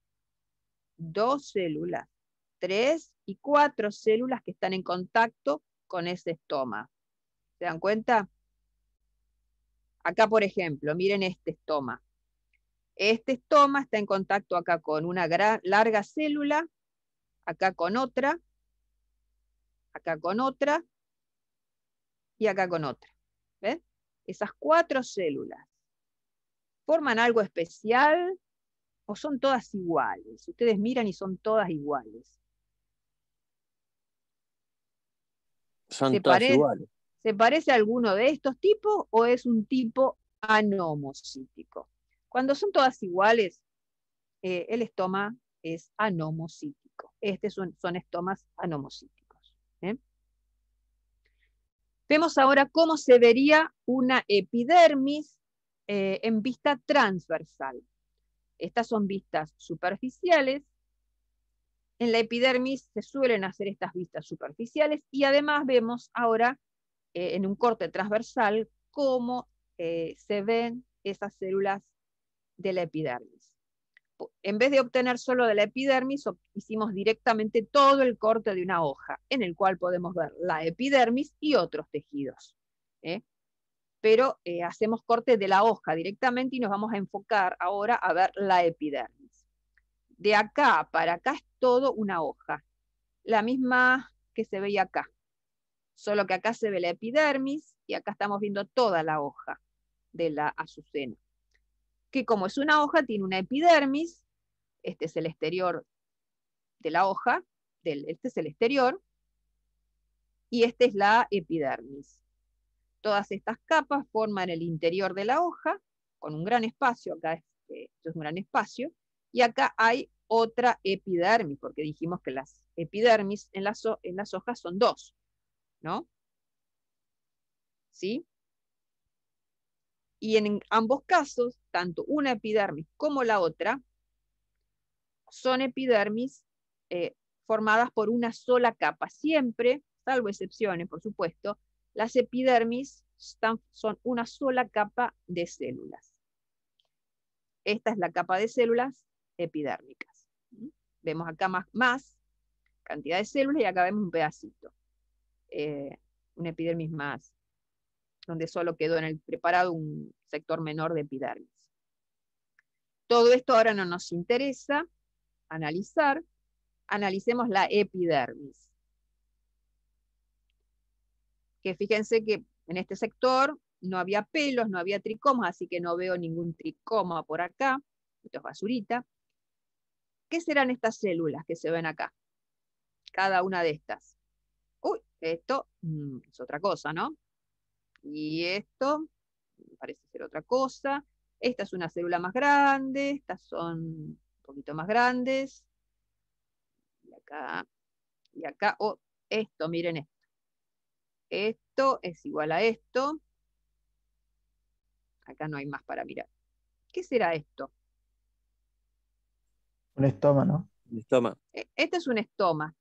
dos células, tres y cuatro células que están en contacto con ese estoma. ¿Se dan cuenta? Acá, por ejemplo, miren este estoma. Este estoma está en contacto acá con una larga célula, acá con otra, acá con otra y acá con otra. ¿Ves? Esas cuatro células forman algo especial o son todas iguales. Ustedes miran y son todas iguales. Son todas iguales. ¿Se parece a alguno de estos tipos o es un tipo anomocítico? Cuando son todas iguales, eh, el estoma es anomocítico. Estos son, estomas anomocíticos. ¿eh? Vemos ahora cómo se vería una epidermis eh, en vista transversal. Estas son vistas superficiales. En la epidermis se suelen hacer estas vistas superficiales y además vemos ahora en un corte transversal cómo se ven esas células de la epidermis. En vez de obtener solo de la epidermis, hicimos directamente todo el corte de una hoja, en el cual podemos ver la epidermis y otros tejidos. ¿eh? Pero eh, hacemos corte de la hoja directamente y nos vamos a enfocar ahora a ver la epidermis. De acá para acá es todo una hoja, la misma que se veía acá, solo que acá se ve la epidermis y acá estamos viendo toda la hoja de la azucena que como es una hoja, tiene una epidermis, este es el exterior de la hoja, este es el exterior, y esta es la epidermis. Todas estas capas forman el interior de la hoja, con un gran espacio, acá es eh, un gran espacio, y acá hay otra epidermis, porque dijimos que las epidermis en las, en las hojas son dos, ¿no? ¿Sí? Y en ambos casos, tanto una epidermis como la otra, son epidermis eh, formadas por una sola capa. Siempre, salvo excepciones, por supuesto, las epidermis están, son una sola capa de células. Esta es la capa de células epidérmicas. Vemos acá más, más cantidad de células y acá vemos un pedacito. Eh, una epidermis más donde solo quedó en el preparado un sector menor de epidermis. Todo esto ahora no nos interesa analizar, analicemos la epidermis. Que fíjense que en este sector no había pelos, no había tricomas, así que no veo ningún tricoma por acá. Esto es basurita. ¿Qué serán estas células que se ven acá? Cada una de estas. Uy, esto mm, es otra cosa, ¿no? Y esto parece ser otra cosa. Esta es una célula más grande, estas son un poquito más grandes. Y acá, y acá, oh, esto, miren esto. Esto es igual a esto. Acá no hay más para mirar. ¿Qué será esto? Un estoma, ¿no? Un estoma. E, este es un estoma,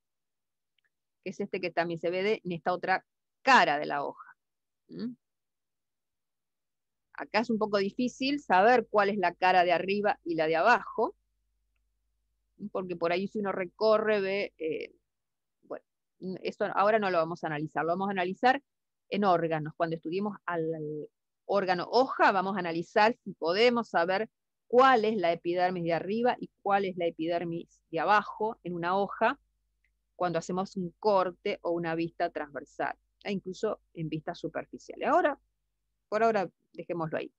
que es este que también se ve en esta otra cara de la hoja. Acá es un poco difícil saber cuál es la cara de arriba y la de abajo, porque por ahí si uno recorre ve, eh, bueno, esto ahora no lo vamos a analizar, lo vamos a analizar en órganos. Cuando estudiemos al órgano hoja, vamos a analizar si podemos saber cuál es la epidermis de arriba y cuál es la epidermis de abajo en una hoja cuando hacemos un corte o una vista transversal e incluso en vistas superficiales. Ahora, por ahora, dejémoslo ahí.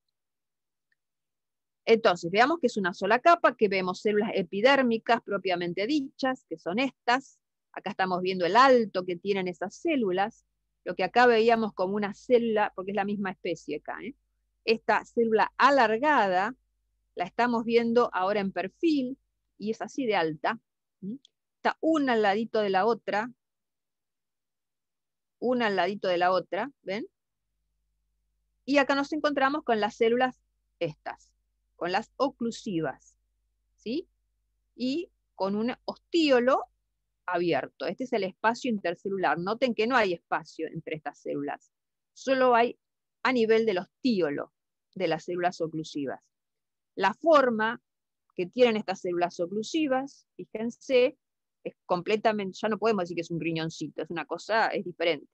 Entonces, veamos que es una sola capa, que vemos células epidérmicas propiamente dichas, que son estas. Acá estamos viendo el alto que tienen esas células, lo que acá veíamos como una célula, porque es la misma especie acá. ¿eh? Esta célula alargada la estamos viendo ahora en perfil y es así de alta. Está una al ladito de la otra, una al ladito de la otra, ¿ven? Y acá nos encontramos con las células estas, con las oclusivas, ¿sí? Y con un ostíolo abierto. Este es el espacio intercelular. Noten que no hay espacio entre estas células. Solo hay a nivel del ostíolo de las células oclusivas. La forma que tienen estas células oclusivas, fíjense, es completamente, ya no podemos decir que es un riñoncito, es una cosa, es diferente.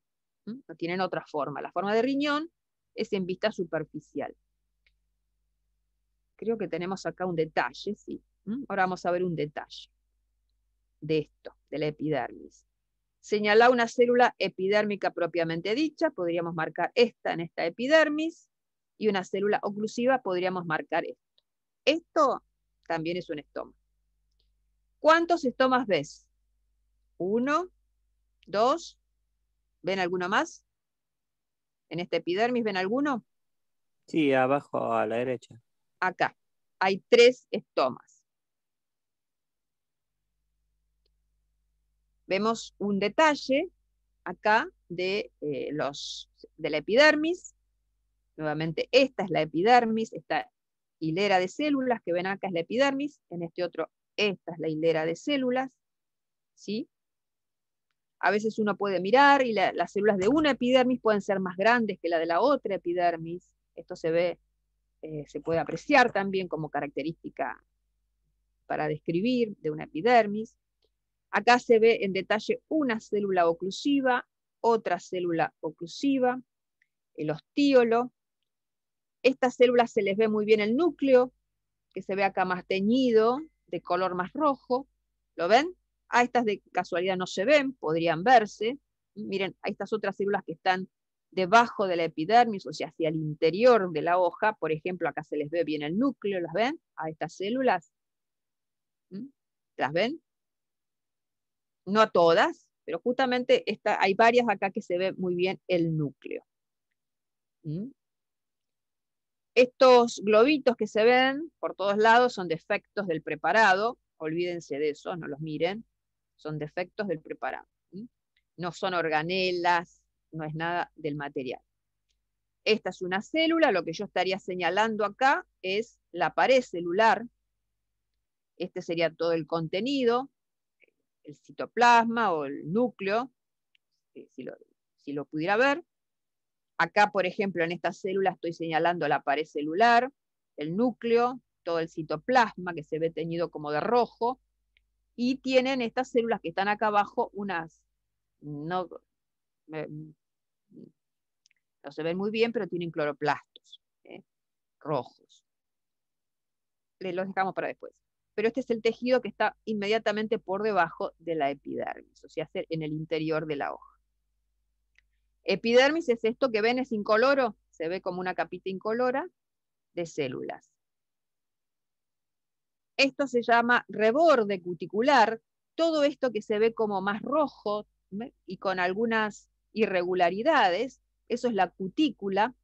No tienen otra forma. La forma de riñón es en vista superficial. Creo que tenemos acá un detalle, sí. Ahora vamos a ver un detalle de esto, de la epidermis. Señalar una célula epidérmica propiamente dicha, podríamos marcar esta en esta epidermis, y una célula oclusiva podríamos marcar esto. Esto también es un estómago. ¿Cuántos estomas ves? ¿Uno? ¿Dos? ¿Ven alguno más? ¿En este epidermis ven alguno? Sí, abajo a la derecha. Acá. Hay tres estomas. Vemos un detalle acá de, eh, los, de la epidermis. Nuevamente, esta es la epidermis, esta hilera de células que ven acá es la epidermis, en este otro esta es la hilera de células, ¿sí? A veces uno puede mirar y las células de una epidermis pueden ser más grandes que la de la otra epidermis. Esto se ve, eh, se puede apreciar también como característica para describir de una epidermis. Acá se ve en detalle una célula oclusiva, otra célula oclusiva, el ostiolo. Estas células se les ve muy bien el núcleo, que se ve acá más teñido, de color más rojo, ¿lo ven? A ah, estas de casualidad no se ven, podrían verse. Miren, a estas otras células que están debajo de la epidermis, o sea, hacia el interior de la hoja, por ejemplo, acá se les ve bien el núcleo, ¿las ven? A estas células. ¿Mm? ¿Las ven? No a todas, pero justamente esta, hay varias acá que se ve muy bien el núcleo. ¿Mm? Estos globitos que se ven por todos lados son defectos del preparado, olvídense de eso, no los miren, son defectos del preparado. No son organelas, no es nada del material. Esta es una célula, lo que yo estaría señalando acá es la pared celular. Este sería todo el contenido, el citoplasma o el núcleo, eh, si lo pudiera ver. Acá, por ejemplo, en estas células estoy señalando la pared celular, el núcleo, todo el citoplasma que se ve teñido como de rojo, y tienen estas células que están acá abajo unas, no, eh, se ven muy bien, pero tienen cloroplastos eh, rojos. Les los dejamos para después. Pero este es el tejido que está inmediatamente por debajo de la epidermis, o sea, en el interior de la hoja. Epidermis es esto que ven, es incoloro, se ve como una capita incolora de células. Esto se llama reborde cuticular, todo esto que se ve como más rojo y con algunas irregularidades, eso es la cutícula,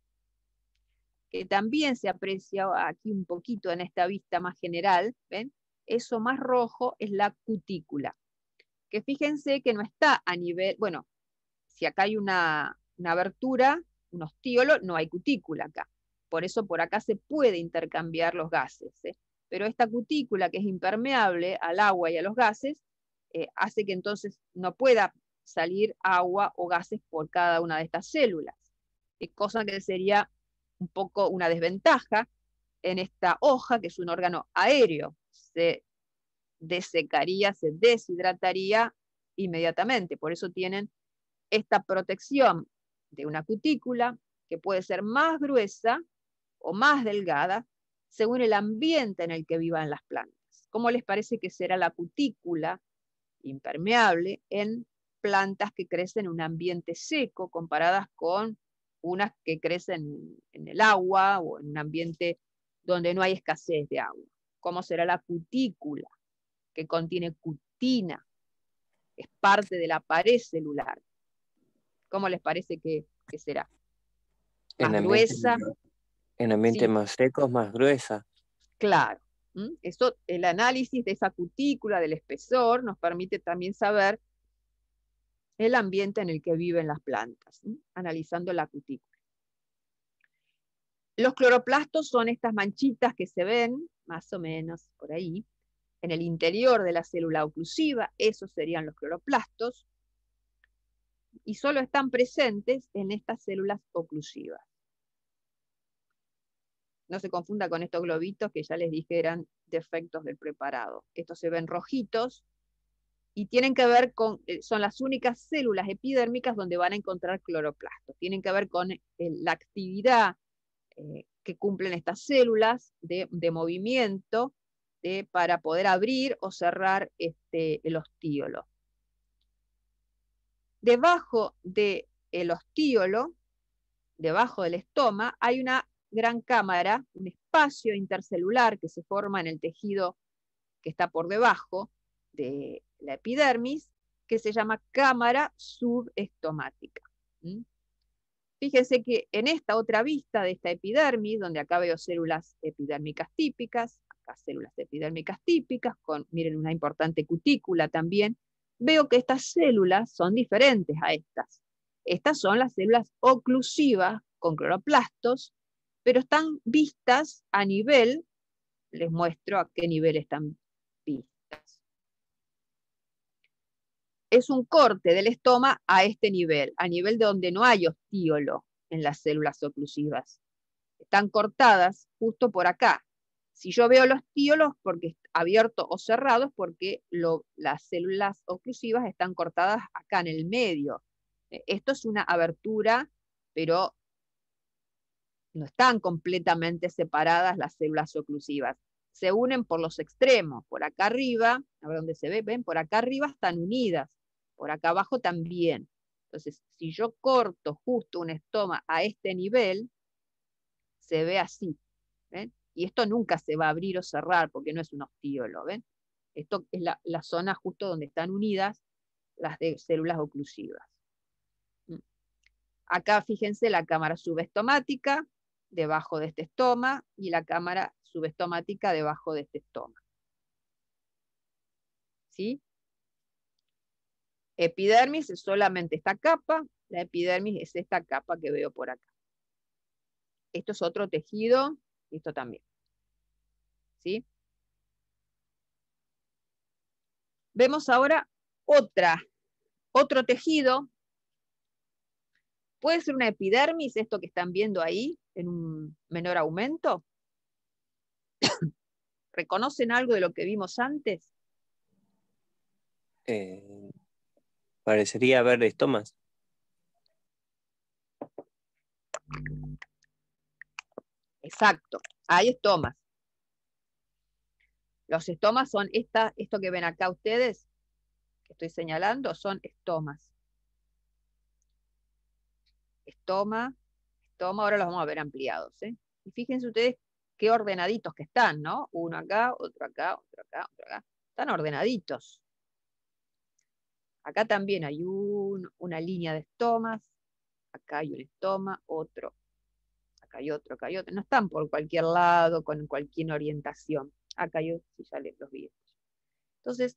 que también se aprecia aquí un poquito en esta vista más general, ¿ven? Eso más rojo es la cutícula, que fíjense que no está a nivel, bueno, si acá hay una, abertura, un ostíolo, no hay cutícula acá. Por eso por acá se puede intercambiar los gases. ¿eh? Pero esta cutícula que es impermeable al agua y a los gases, eh, hace que entonces no pueda salir agua o gases por cada una de estas células. Eh, cosa que sería un poco una desventaja en esta hoja, que es un órgano aéreo. Se desecaría, se deshidrataría inmediatamente. Por eso tienen esta protección de una cutícula, que puede ser más gruesa o más delgada, según el ambiente en el que vivan las plantas. ¿Cómo les parece que será la cutícula impermeable en plantas que crecen en un ambiente seco comparadas con unas que crecen en el agua o en un ambiente donde no hay escasez de agua? ¿Cómo será la cutícula que contiene cutina? Es parte de la pared celular. ¿Cómo les parece que, será? en ambientes más secos, más gruesa. Claro. el análisis de esa cutícula, del espesor, nos permite también saber el ambiente en el que viven las plantas, analizando la cutícula. Los cloroplastos son estas manchitas que se ven, más o menos por ahí, en el interior de la célula oclusiva, esos serían los cloroplastos y solo están presentes en estas células oclusivas. No se confunda con estos globitos que ya les dije eran defectos del preparado. Estos se ven rojitos y tienen que ver con, eh, son las únicas células epidérmicas donde van a encontrar cloroplastos. Tienen que ver con eh, la actividad eh, que cumplen estas células de, movimiento para poder abrir o cerrar este, el ostíolo. Debajo del el ostíolo debajo del estoma, hay una gran cámara, un espacio intercelular que se forma en el tejido que está por debajo de la epidermis, que se llama cámara subestomática. Fíjense que en esta otra vista de esta epidermis, donde acá veo células epidérmicas típicas, acá células epidérmicas típicas, con, miren, una importante cutícula también, veo que estas células son diferentes a estas. Estas son las células oclusivas con cloroplastos, pero están vistas a nivel, les muestro a qué nivel están vistas. Es un corte del estoma a este nivel, a nivel de donde no hay ostíolo en las células oclusivas. Están cortadas justo por acá, si yo veo los tíolos porque abiertos o cerrados, porque las células oclusivas están cortadas acá en el medio. E, esto es una abertura, pero no están completamente separadas las células oclusivas. Se unen por los extremos, por acá arriba, a ver dónde se ve, ven, por acá arriba están unidas, por acá abajo también. Entonces, si yo corto justo un estoma a este nivel, se ve así. ¿ven? y esto nunca se va a abrir o cerrar porque no es un ostíolo, ¿ven? Esto es la, zona justo donde están unidas las células oclusivas. Mm. Acá fíjense la cámara subestomática debajo de este estoma y la cámara subestomática debajo de este estoma. ¿Sí? Epidermis es solamente esta capa, la epidermis es esta capa que veo por acá. Esto es otro tejido esto también. ¿Sí? Vemos ahora otra, otro tejido. ¿Puede ser una epidermis, esto que están viendo ahí, en un menor aumento? [coughs] ¿Reconocen algo de lo que vimos antes? Eh, parecería haber estomas. Exacto, hay estomas. Los estomas son esta, esto que ven acá ustedes, que estoy señalando, son estomas. Estoma, estoma, ahora los vamos a ver ampliados. ¿eh? Y fíjense ustedes qué ordenaditos que están, ¿no? Uno acá, otro acá, otro acá, otro acá. Están ordenaditos. Acá también hay una línea de estomas, acá hay un estoma, otro, acá hay otro, acá hay otro, no están por cualquier lado, con cualquier orientación. Acá hay otro, si ya los vi. Entonces,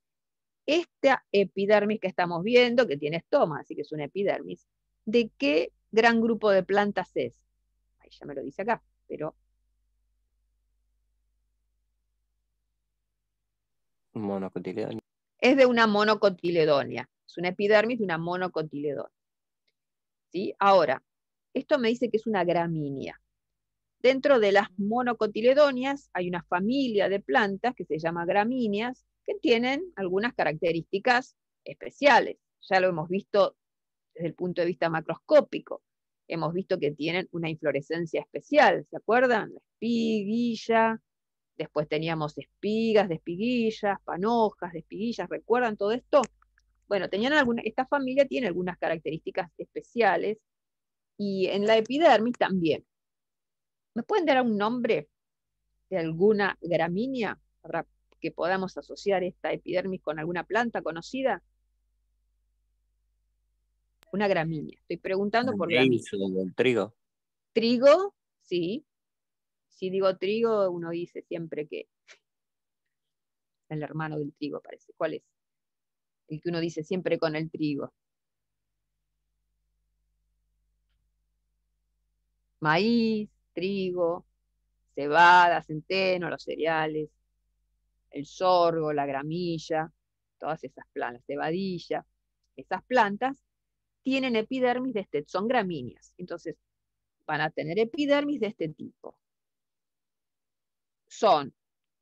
esta epidermis que estamos viendo, que tiene estoma, así que es una epidermis, ¿de qué gran grupo de plantas es? Ahí ya me lo dice acá, pero... Monocotiledonia. Es de una monocotiledonia. Es una epidermis de una monocotiledonia. ¿Sí? Ahora, esto me dice que es una gramínea. Dentro de las monocotiledonias hay una familia de plantas que se llama gramíneas, que tienen algunas características especiales. Ya lo hemos visto desde el punto de vista macroscópico. Hemos visto que tienen una inflorescencia especial, ¿se acuerdan? La espiguilla, después teníamos espigas de espiguillas, panojas de espiguillas, ¿recuerdan todo esto? Bueno, tenían alguna, esta familia tiene algunas características especiales y en la epidermis también. ¿Me pueden dar un nombre de alguna gramínea para que podamos asociar esta epidermis con alguna planta conocida? Una gramínea. Estoy preguntando por gramínea. El trigo. Trigo, sí. Si digo trigo, uno dice siempre que el hermano del trigo, parece. ¿Cuál es? El que uno dice siempre con el trigo. Maíz, trigo, cebada, centeno, los cereales, el sorgo, la gramilla, todas esas plantas, cebadilla. Esas plantas tienen epidermis de este, son gramíneas, entonces van a tener epidermis de este tipo. Son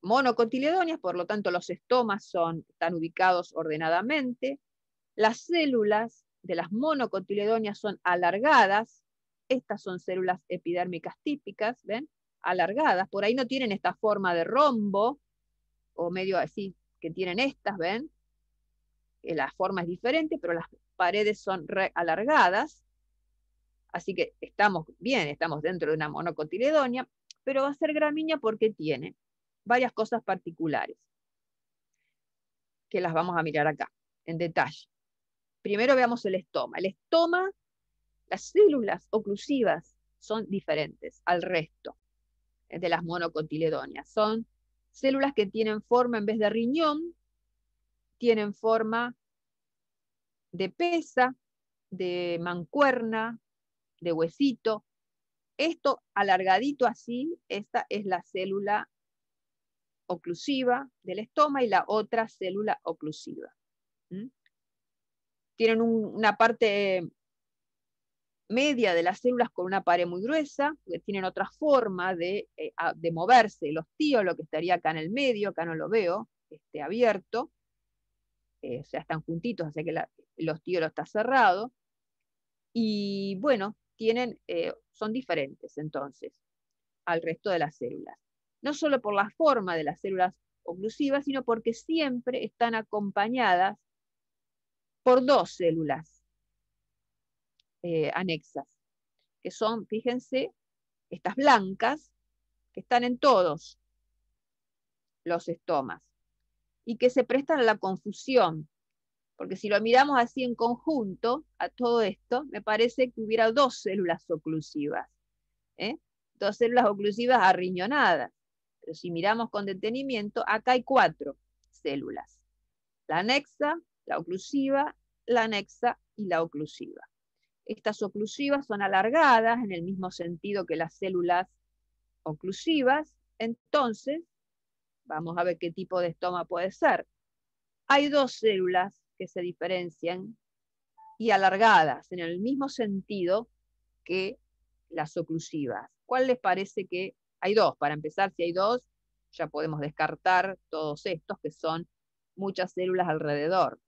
monocotiledóneas, por lo tanto los estomas son, están ubicados ordenadamente, las células de las monocotiledonias son alargadas, estas son células epidérmicas típicas, ¿ven? Alargadas, por ahí no tienen esta forma de rombo, o medio así, que tienen estas, ¿ven? La forma es diferente, pero las paredes son alargadas, así que estamos bien, estamos dentro de una monocotiledonia, pero va a ser gramínea porque tiene varias cosas particulares, que las vamos a mirar acá, en detalle. Primero veamos el estoma. El estoma las células oclusivas son diferentes al resto de las monocotiledonias. Son células que tienen forma en vez de riñón, tienen forma de pesa, de mancuerna, de huesito. Esto alargadito así, esta es la célula oclusiva del estoma y la otra célula oclusiva. Tienen una parte media de las células con una pared muy gruesa, que tienen otra forma de, moverse. Eh, de moverse. El lo que estaría acá en el medio, acá no lo veo, este, abierto, eh, o sea, están juntitos, así que la, el lo está cerrado. Y bueno, tienen, eh, son diferentes entonces al resto de las células. No solo por la forma de las células oclusivas, sino porque siempre están acompañadas por dos células eh, anexas, que son, fíjense, estas blancas que están en todos los estomas y que se prestan a la confusión, porque si lo miramos así en conjunto a todo esto, me parece que hubiera dos células oclusivas, ¿eh? dos células oclusivas arriñonadas, pero si miramos con detenimiento, acá hay cuatro células, la anexa, la oclusiva, la anexa y la oclusiva. Estas oclusivas son alargadas en el mismo sentido que las células oclusivas. Entonces, vamos a ver qué tipo de estoma puede ser. Hay dos células que se diferencian y alargadas en el mismo sentido que las oclusivas. ¿Cuál les parece que hay dos? Para empezar, si hay dos, ya podemos descartar todos estos que son muchas células alrededor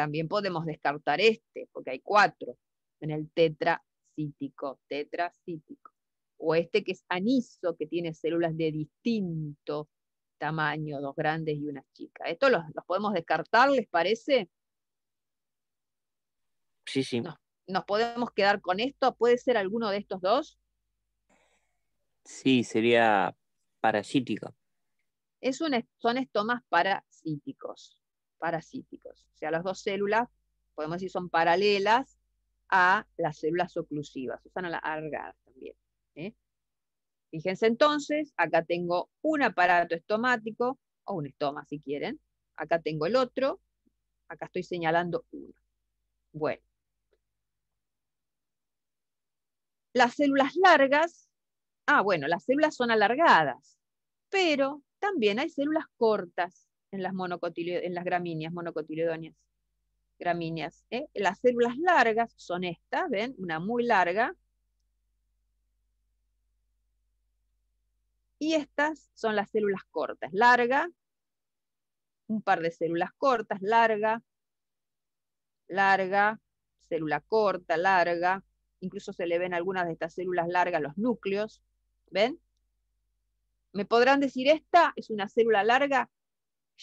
también podemos descartar este, porque hay cuatro en el tetracítico, tetracítico. O este que es aniso, que tiene células de distinto tamaño, dos grandes y una chica. ¿Esto los, podemos descartar, les parece? Sí, sí. Nos, podemos quedar con esto? ¿Puede ser alguno de estos dos? Sí, sería parasítico. Es un, son estomas parasíticos parasíticos. O sea, las dos células, podemos decir, son paralelas a las células oclusivas, usan a alargadas también. ¿eh? Fíjense entonces, acá tengo un aparato estomático, o un estoma si quieren, acá tengo el otro, acá estoy señalando uno. Bueno. Las células largas, ah, bueno, las células son alargadas, pero también hay células cortas en las, en las gramíneas, monocotiledonias, Gramíneas. ¿eh? Las células largas son estas, ¿ven? Una muy larga. Y estas son las células cortas. Larga, un par de células cortas, larga, larga, célula corta, larga. Incluso se le ven algunas de estas células largas, los núcleos. ¿Ven? Me podrán decir, esta es una célula larga,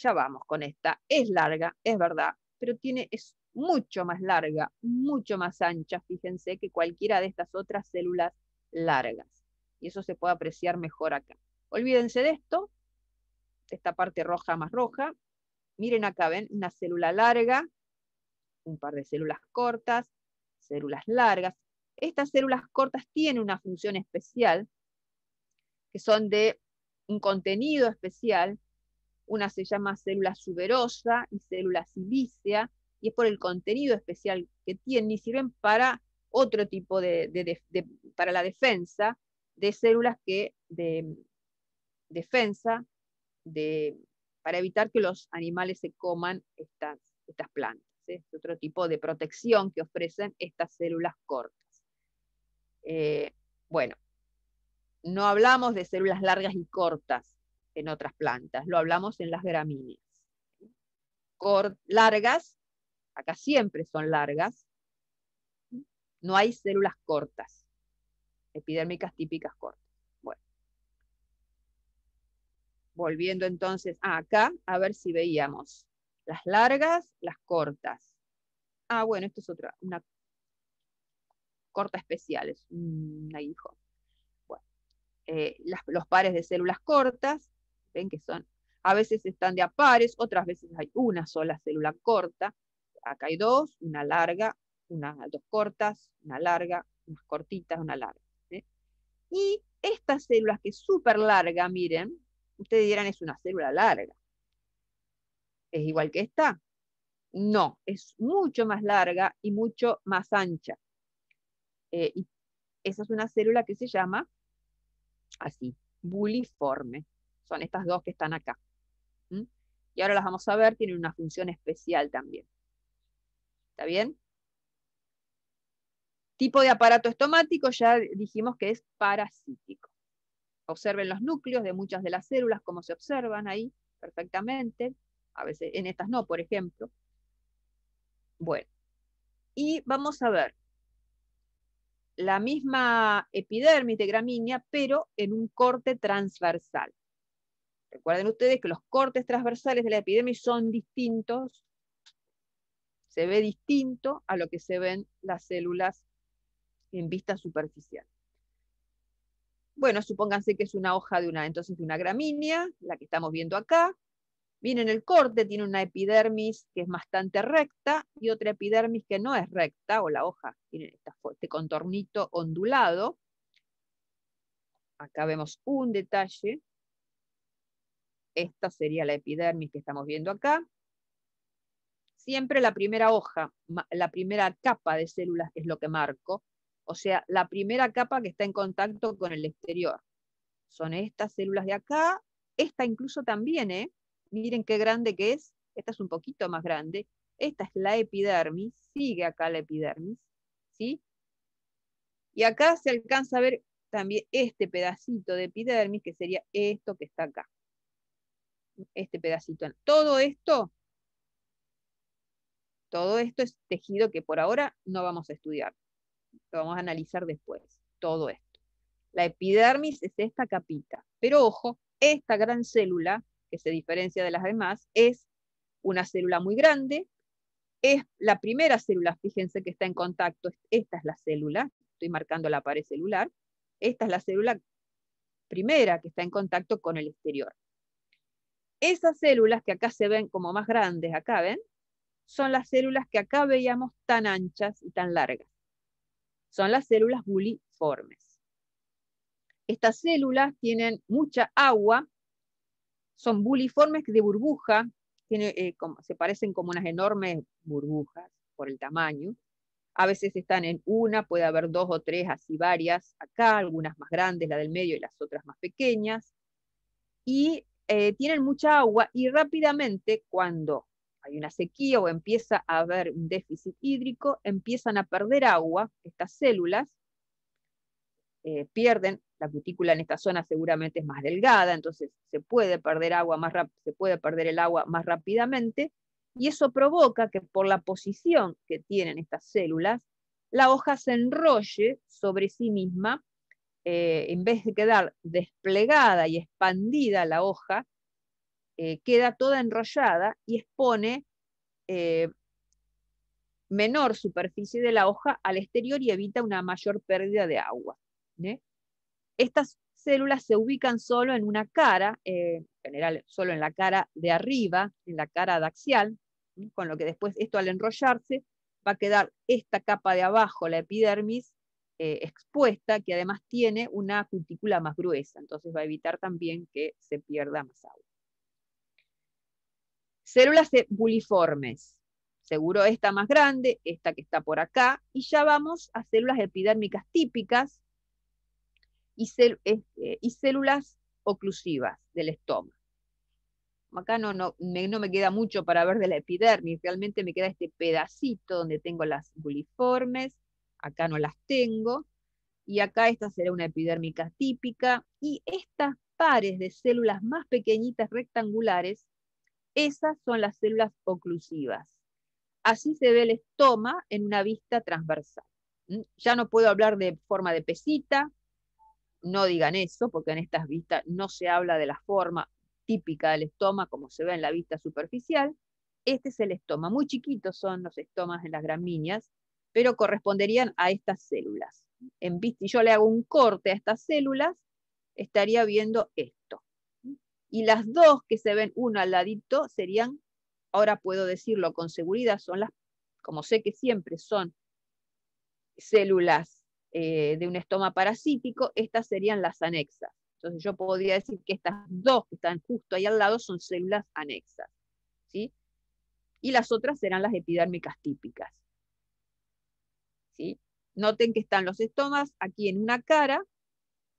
ya vamos con esta. Es larga, es verdad, pero tiene, es mucho más larga, mucho más ancha, fíjense, que cualquiera de estas otras células largas. Y eso se puede apreciar mejor acá. Olvídense de esto, esta parte roja más roja. Miren acá, ven, una célula larga, un par de células cortas, células largas. Estas células cortas tienen una función especial, que son de un contenido especial, una se llama célula suberosa y célula silícea, y es por el contenido especial que tienen y sirven para otro tipo de, para la defensa de células que de defensa de, para evitar que los animales se coman estas, estas plantas. Es otro tipo de protección que ofrecen estas células cortas. Eh, bueno, no hablamos de células largas y cortas, en otras plantas. Lo hablamos en las gramíneas. largas, acá siempre son largas. No hay células cortas, epidérmicas típicas cortas. Bueno. Volviendo entonces a acá, a ver si veíamos las largas, las cortas. Ah, bueno, esto es otra, una corta especial, es un aguijón. Bueno, eh, los pares de células cortas, que son, a veces están de a pares, otras veces hay una sola célula corta, acá hay dos, una larga, dos cortas, una larga, unas cortitas, una larga. ¿eh? Y esta célula que es súper larga, miren, ustedes dirán es una célula larga. ¿Es igual que esta? No, es mucho más larga y mucho más ancha. Eh, esa es una célula que se llama así, buliforme. Son estas dos que están acá. Y ahora las vamos a ver, tienen una función especial también. ¿Está bien? Tipo de aparato estomático, ya dijimos que es parasítico. Observen los núcleos de muchas de las células, como se observan ahí perfectamente. A veces en estas no, por ejemplo. Bueno, y vamos a ver la misma epidermis de gramínea, pero en un corte transversal. Recuerden ustedes que los cortes transversales de la epidermis son distintos, se ve distinto a lo que se ven las células en vista superficial. Bueno, supónganse que es una hoja de una, entonces de una gramínea, la que estamos viendo acá. Viene en el corte, tiene una epidermis que es bastante recta y otra epidermis que no es recta, o la hoja tiene este contornito ondulado. Acá vemos un detalle esta sería la epidermis que estamos viendo acá. Siempre la primera hoja, la primera capa de células es lo que marco, o sea, la primera capa que está en contacto con el exterior. Son estas células de acá, esta incluso también, ¿eh? miren qué grande que es, esta es un poquito más grande, esta es la epidermis, sigue acá la epidermis, ¿sí? Y acá se alcanza a ver también este pedacito de epidermis, que sería esto que está acá este pedacito. Todo esto, todo esto es tejido que por ahora no vamos a estudiar. Lo vamos a analizar después, todo esto. La epidermis es esta capita, pero ojo, esta gran célula, que se diferencia de las demás, es una célula muy grande, es la primera célula, fíjense que está en contacto, esta es la célula, estoy marcando la pared celular, esta es la célula primera que está en contacto con el exterior. Esas células que acá se ven como más grandes, acá ven, son las células que acá veíamos tan anchas y tan largas. Son las células buliformes. Estas células tienen mucha agua, son buliformes de burbuja, eh, se parecen como unas enormes burbujas por el tamaño. A veces están en una, puede haber dos o tres, así varias acá, algunas más grandes, la del medio y las otras más pequeñas. Y eh, tienen mucha agua y rápidamente cuando hay una sequía o empieza a haber un déficit hídrico, empiezan a perder agua, estas células eh, pierden, la cutícula en esta zona seguramente es más delgada, entonces se puede perder, agua más se puede perder el agua más rápidamente, y eso provoca que por la posición que tienen estas células, la hoja se enrolle sobre sí misma eh, en vez de quedar desplegada y expandida la hoja, eh, queda toda enrollada y expone eh, menor superficie de la hoja al exterior y evita una mayor pérdida de agua. Estas células se ubican solo en una cara, en general solo en la cara de arriba, en la cara daxial, con lo que después esto al enrollarse va a quedar esta capa de abajo, la epidermis, eh, expuesta que además tiene una cutícula más gruesa, entonces va a evitar también que se pierda más agua. Células buliformes. Seguro esta más grande, esta que está por acá, y ya vamos a células epidérmicas típicas y, eh, células oclusivas del estómago. Acá no, me, no me queda mucho para ver de la epidermis, realmente me queda este pedacito donde tengo las buliformes, acá no las tengo, y acá esta será una epidérmica típica, y estas pares de células más pequeñitas rectangulares, esas son las células oclusivas. Así se ve el estoma en una vista transversal. ¿Mm? Ya no puedo hablar de forma de pesita, no digan eso, porque en estas vistas no se habla de la forma típica del estoma, como se ve en la vista superficial. Este es el estoma, muy chiquitos son los estomas en las gramíneas, pero corresponderían a estas células. En, si yo le hago un corte a estas células, estaría viendo esto. Y las dos que se ven uno al ladito serían, ahora puedo decirlo con seguridad, son las, como sé que siempre son células eh, de un estoma parasítico, estas serían las anexas. Entonces yo podría decir que estas dos que están justo ahí al lado son células anexas. ¿sí? Y las otras serán las epidérmicas típicas. Noten que están los estomas aquí en una cara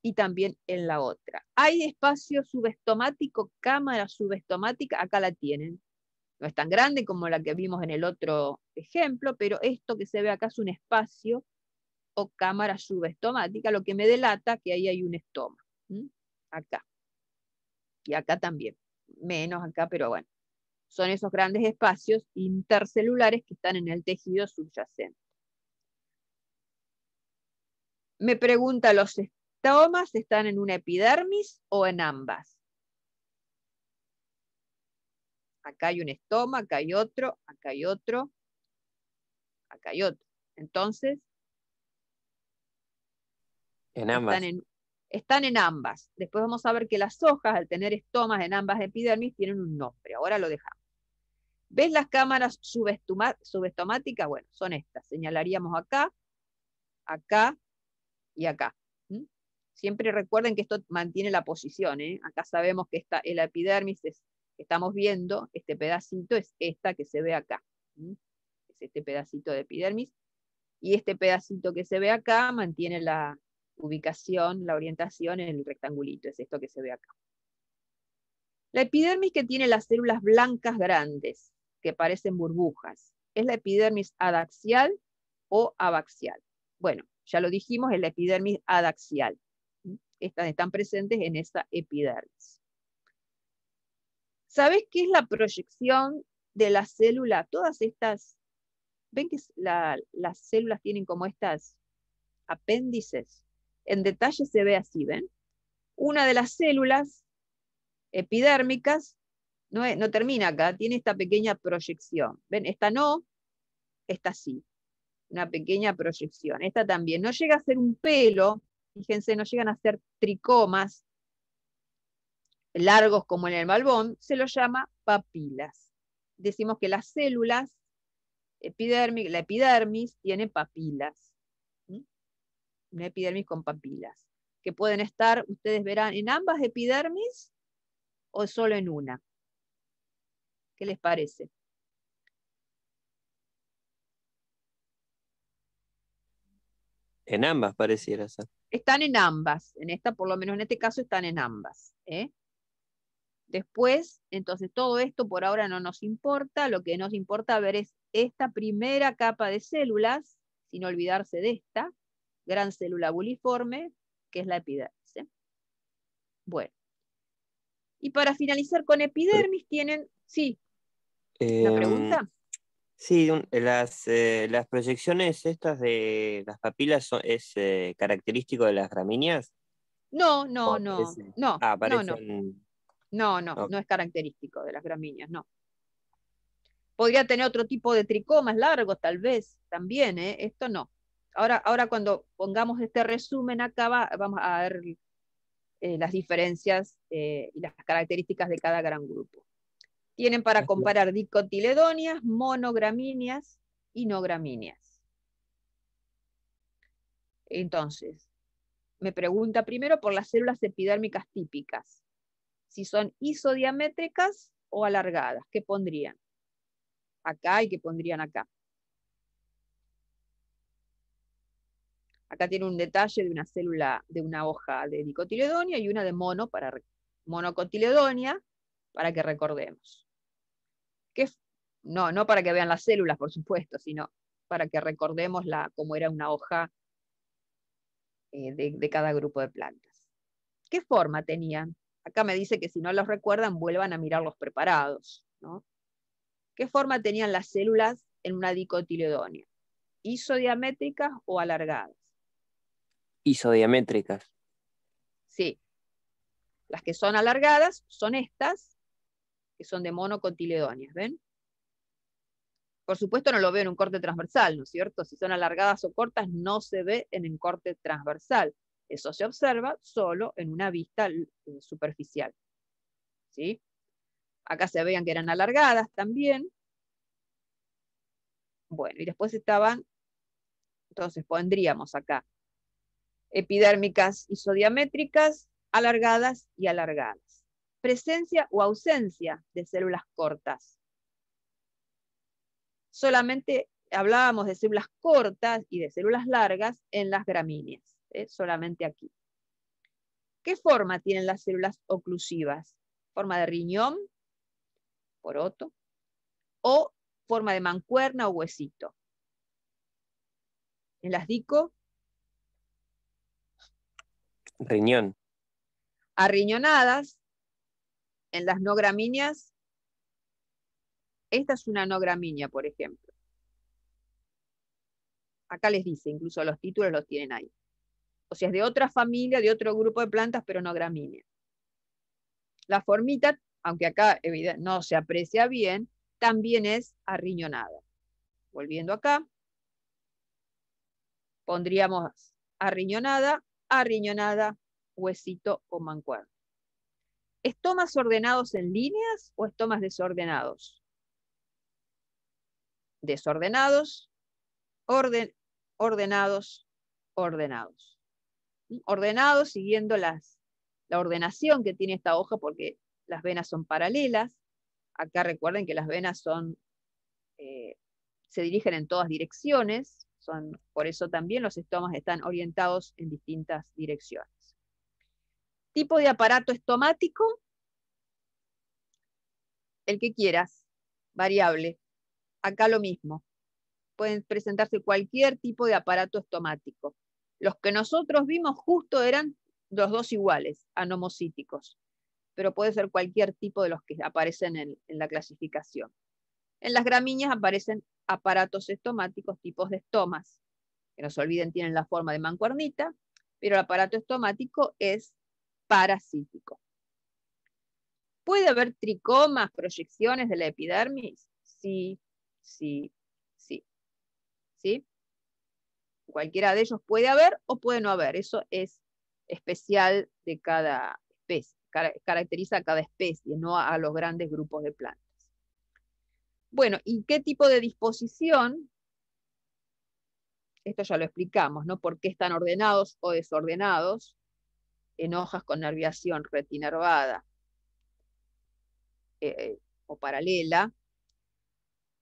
y también en la otra. Hay espacio subestomático, cámara subestomática, acá la tienen. No es tan grande como la que vimos en el otro ejemplo, pero esto que se ve acá es un espacio o cámara subestomática, lo que me delata que ahí hay un estoma. Acá. Y acá también. Menos acá, pero bueno. Son esos grandes espacios intercelulares que están en el tejido subyacente. Me pregunta, ¿los estomas están en una epidermis o en ambas? Acá hay un estoma, acá hay otro, acá hay otro, acá hay otro. Entonces, en ambas. Están en, están en, ambas. Después vamos a ver que las hojas, al tener estomas en ambas epidermis, tienen un nombre. Ahora lo dejamos. ¿Ves las cámaras subestomáticas? Bueno, son estas. Señalaríamos acá, acá y acá. Siempre recuerden que esto mantiene la posición. ¿eh? Acá sabemos que esta, el epidermis que estamos viendo, este pedacito es esta que se ve acá. Es este pedacito de epidermis. Y este pedacito que se ve acá mantiene la ubicación, la orientación en el rectangulito. Es esto que se ve acá. La epidermis que tiene las células blancas grandes, que parecen burbujas, es la epidermis adaxial o abaxial. Bueno, ya lo dijimos, es la epidermis adaxial. Estas están presentes en esa epidermis. ¿Sabes qué es la proyección de la célula? Todas estas, ven que las células tienen como estas apéndices. En detalle se ve así, ¿ven? Una de las células epidérmicas no, no termina acá, tiene esta pequeña proyección. ¿Ven? Esta no, esta sí una pequeña proyección. Esta también no llega a ser un pelo, fíjense, no llegan a ser tricomas largos como en el malbón, se los llama papilas. Decimos que las células, epidermis, la epidermis tiene papilas. Una epidermis con papilas. Que pueden estar, ustedes verán, en ambas epidermis o solo en una. ¿Qué les parece? En ambas pareciera Están en ambas, en esta, por lo menos en este caso, están en ambas. ¿eh? Después, entonces todo esto por ahora no nos importa, lo que nos importa ver es esta primera capa de células, sin olvidarse de esta, gran célula buliforme, que es la epidermis. ¿eh? Bueno. Y para finalizar con epidermis, tienen, sí, La ¿una em, pregunta? Sí, las, eh, las proyecciones estas de las papilas es eh, característico de las gramíneas. No, no, ah, no, no, no, no, no, es característico de las gramíneas, no. Podría tener otro tipo de tricomas largos, tal vez, también, ¿eh? esto no. Ahora, ahora cuando pongamos este resumen acá, vamos a ver eh, las diferencias y las características de cada gran grupo. Tienen para comparar dicotiledonias, monogramíneas y no Entonces, me pregunta primero por las células epidérmicas típicas. Si son isodiamétricas o alargadas, ¿qué pondrían? Acá y qué pondrían acá. Acá tiene un detalle de una célula, de una hoja de dicotiledonia y una de mono para monocotiledonia, para que recordemos no, no para que vean las células, por supuesto, sino para que recordemos la, cómo era una hoja eh, de, cada grupo de plantas. ¿Qué forma tenían? Acá me dice que si no los recuerdan, vuelvan a mirar los preparados. ¿Qué forma tenían las células en una dicotiledonia? ¿Isodiamétricas o alargadas? Isodiamétricas. Sí. Las que son alargadas son estas, que son de monocotiledonias, ¿ven? Por supuesto no lo veo en un corte transversal, ¿no es cierto? Si son alargadas o cortas, no se ve en el corte transversal. Eso se observa solo en una vista eh, superficial. ¿Sí? Acá se veían que eran alargadas también. Bueno, y después estaban, entonces pondríamos acá, epidérmicas isodiamétricas, alargadas y alargadas presencia o ausencia de células cortas. Solamente hablábamos de células cortas y de células largas en las gramíneas, ¿eh? solamente aquí. ¿Qué forma tienen las células oclusivas? ¿Forma de riñón, poroto, o forma de mancuerna o huesito? En las dico. Riñón. Arriñonadas, en las no gramíneas, esta es una no gramínea, por ejemplo. Acá les dice, incluso los títulos los tienen ahí. O sea, es de otra familia, de otro grupo de plantas, pero no gramínea. La formita, aunque acá no se aprecia bien, también es arriñonada. Volviendo acá, pondríamos arriñonada, arriñonada, huesito o mancuerno. ¿estomas ordenados en líneas o estomas desordenados? Desordenados, orden, ordenados, ordenados. Ordenados siguiendo la ordenación que tiene esta hoja porque las venas son paralelas. Acá recuerden que las venas son, eh, se dirigen en todas direcciones, son, por eso también los estomas están orientados en distintas direcciones tipo de aparato estomático, el que quieras, variable. Acá lo mismo. Pueden presentarse cualquier tipo de aparato estomático. Los que nosotros vimos justo eran los dos iguales, anomocíticos, pero puede ser cualquier tipo de los que aparecen en, la clasificación. En las gramíneas aparecen aparatos estomáticos, tipos de estomas, que no se olviden tienen la forma de mancuernita, pero el aparato estomático es parasítico. ¿Puede haber tricomas, proyecciones de la epidermis? Sí, sí, sí. ¿Sí? Cualquiera de ellos puede haber o puede no haber. Eso es especial de cada especie, caracteriza a cada especie, no a, a los grandes grupos de plantas. Bueno, ¿y qué tipo de disposición? Esto ya lo explicamos, ¿no? ¿Por qué están ordenados o desordenados? en hojas con nerviación retinervada eh, eh, o paralela.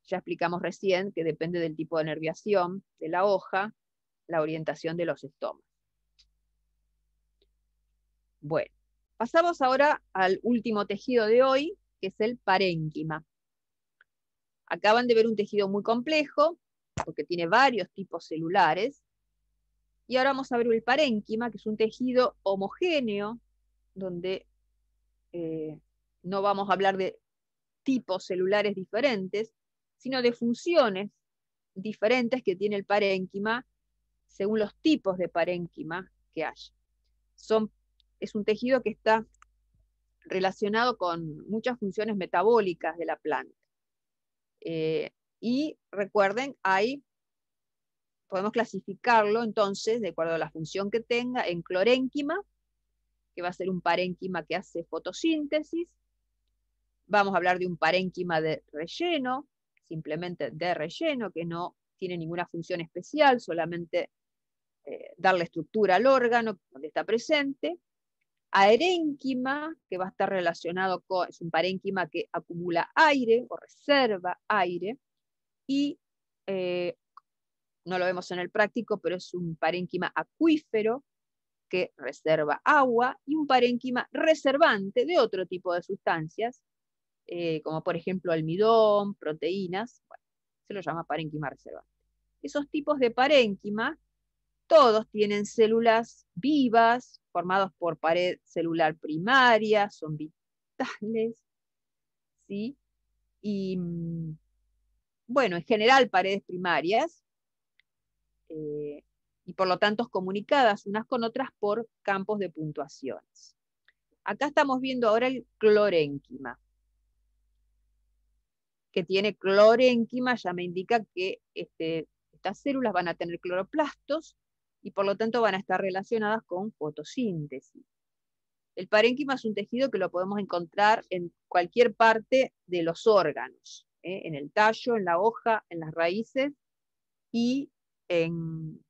Ya explicamos recién que depende del tipo de nerviación de la hoja, la orientación de los estomas. Bueno, pasamos ahora al último tejido de hoy, que es el parénquima. Acaban de ver un tejido muy complejo, porque tiene varios tipos celulares, y ahora vamos a ver el parénquima, que es un tejido homogéneo, donde eh, no vamos a hablar de tipos celulares diferentes, sino de funciones diferentes que tiene el parénquima según los tipos de parénquima que hay. Son, es un tejido que está relacionado con muchas funciones metabólicas de la planta. Eh, y recuerden, hay podemos clasificarlo entonces, de acuerdo a la función que tenga, en clorénquima, que va a ser un parénquima que hace fotosíntesis. Vamos a hablar de un parénquima de relleno, simplemente de relleno, que no tiene ninguna función especial, solamente eh, darle estructura al órgano donde está presente. Aerénquima, que va a estar relacionado con, es un parénquima que acumula aire o reserva aire. Y eh, no lo vemos en el práctico, pero es un parénquima acuífero que reserva agua y un parénquima reservante de otro tipo de sustancias, eh, como por ejemplo almidón, proteínas, se lo llama parénquima reservante. Esos tipos de parénquima, todos tienen células vivas, formados por pared celular primaria, son vitales, ¿sí? Y mm, bueno, en general paredes primarias, eh, y por lo tanto comunicadas unas con otras por campos de puntuaciones. Acá estamos viendo ahora el clorénquima que tiene clorénquima ya me indica que este, estas células van a tener cloroplastos y por lo tanto van a estar relacionadas con fotosíntesis. El parénquima es un tejido que lo podemos encontrar en cualquier parte de los órganos, ¿eh? en el tallo, en la hoja, en las raíces, y en,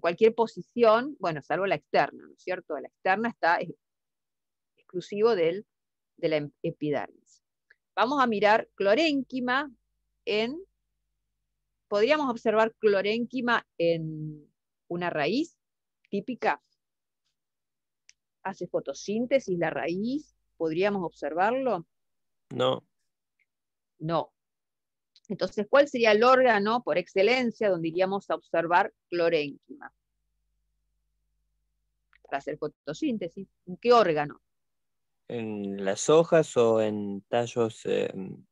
cualquier posición, bueno, salvo la externa, ¿no es cierto? La externa está exclusivo del, de la em, epidermis. Vamos a mirar clorénquima en, podríamos observar clorénquima en una raíz típica. Hace fotosíntesis la raíz, podríamos observarlo. No. No, entonces, ¿cuál sería el órgano por excelencia donde iríamos a observar clorénquima? Para hacer fotosíntesis, ¿en qué órgano? ¿En las hojas o en tallos em,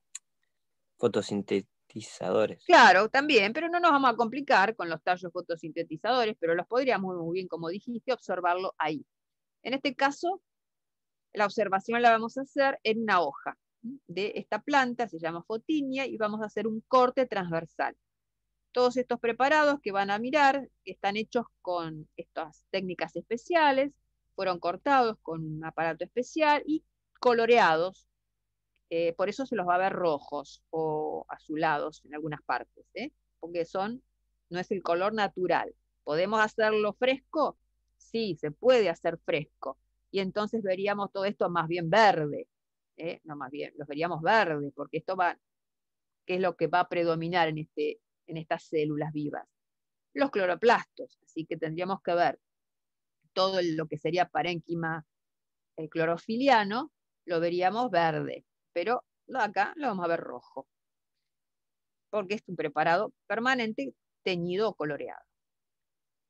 fotosintetizadores? Claro, también, pero no nos vamos a complicar con los tallos fotosintetizadores, pero los podríamos muy bien, como dijiste, observarlo ahí. En este caso, la observación la vamos a hacer en una hoja de esta planta, se llama fotinia, y vamos a hacer un corte transversal. Todos estos preparados que van a mirar están hechos con estas técnicas especiales, fueron cortados con un aparato especial y coloreados. Eh, por eso se los va a ver rojos o azulados en algunas partes, ¿eh? porque son, no es el color natural. ¿Podemos hacerlo fresco? Sí, se puede hacer fresco. Y entonces veríamos todo esto más bien verde, ¿eh? no más bien, los veríamos verdes, porque esto va, ¿qué es lo que va a predominar en, este, en estas células vivas? Los cloroplastos, así que tendríamos que ver todo lo que sería parénquima eh, clorofiliano, lo veríamos verde, pero acá lo vamos a ver rojo, porque es un preparado permanente teñido o coloreado.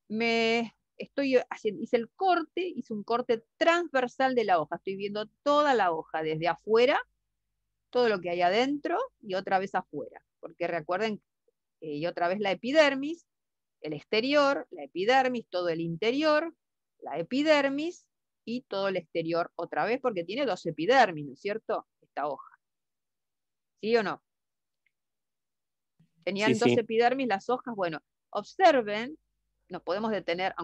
Me estoy haciendo, hice el corte, hice un corte transversal de la hoja, estoy viendo toda la hoja desde afuera, todo lo que hay adentro y otra vez afuera, porque recuerden, y otra vez la epidermis, el exterior, la epidermis, todo el interior, la epidermis y todo el exterior otra vez, porque tiene dos epidermis, ¿no es cierto? Esta hoja. ¿Sí o no? Tenían dos epidermis las hojas. Bueno, observen, nos podemos detener,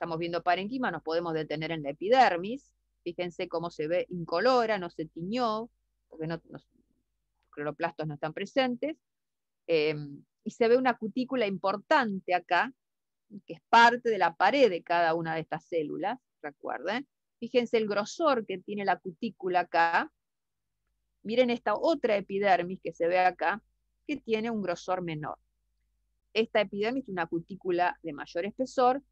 estamos viendo parenquima, nos podemos detener en la epidermis, fíjense cómo se ve incolora, no se tiñó, porque los cloroplastos no están presentes, eh, y se ve una cutícula importante acá, que es parte de la pared de cada una de estas células, recuerden. Fíjense el grosor que tiene la cutícula acá. Miren esta otra epidermis que se ve acá, que tiene un grosor menor. Esta epidermis es una cutícula de mayor espesor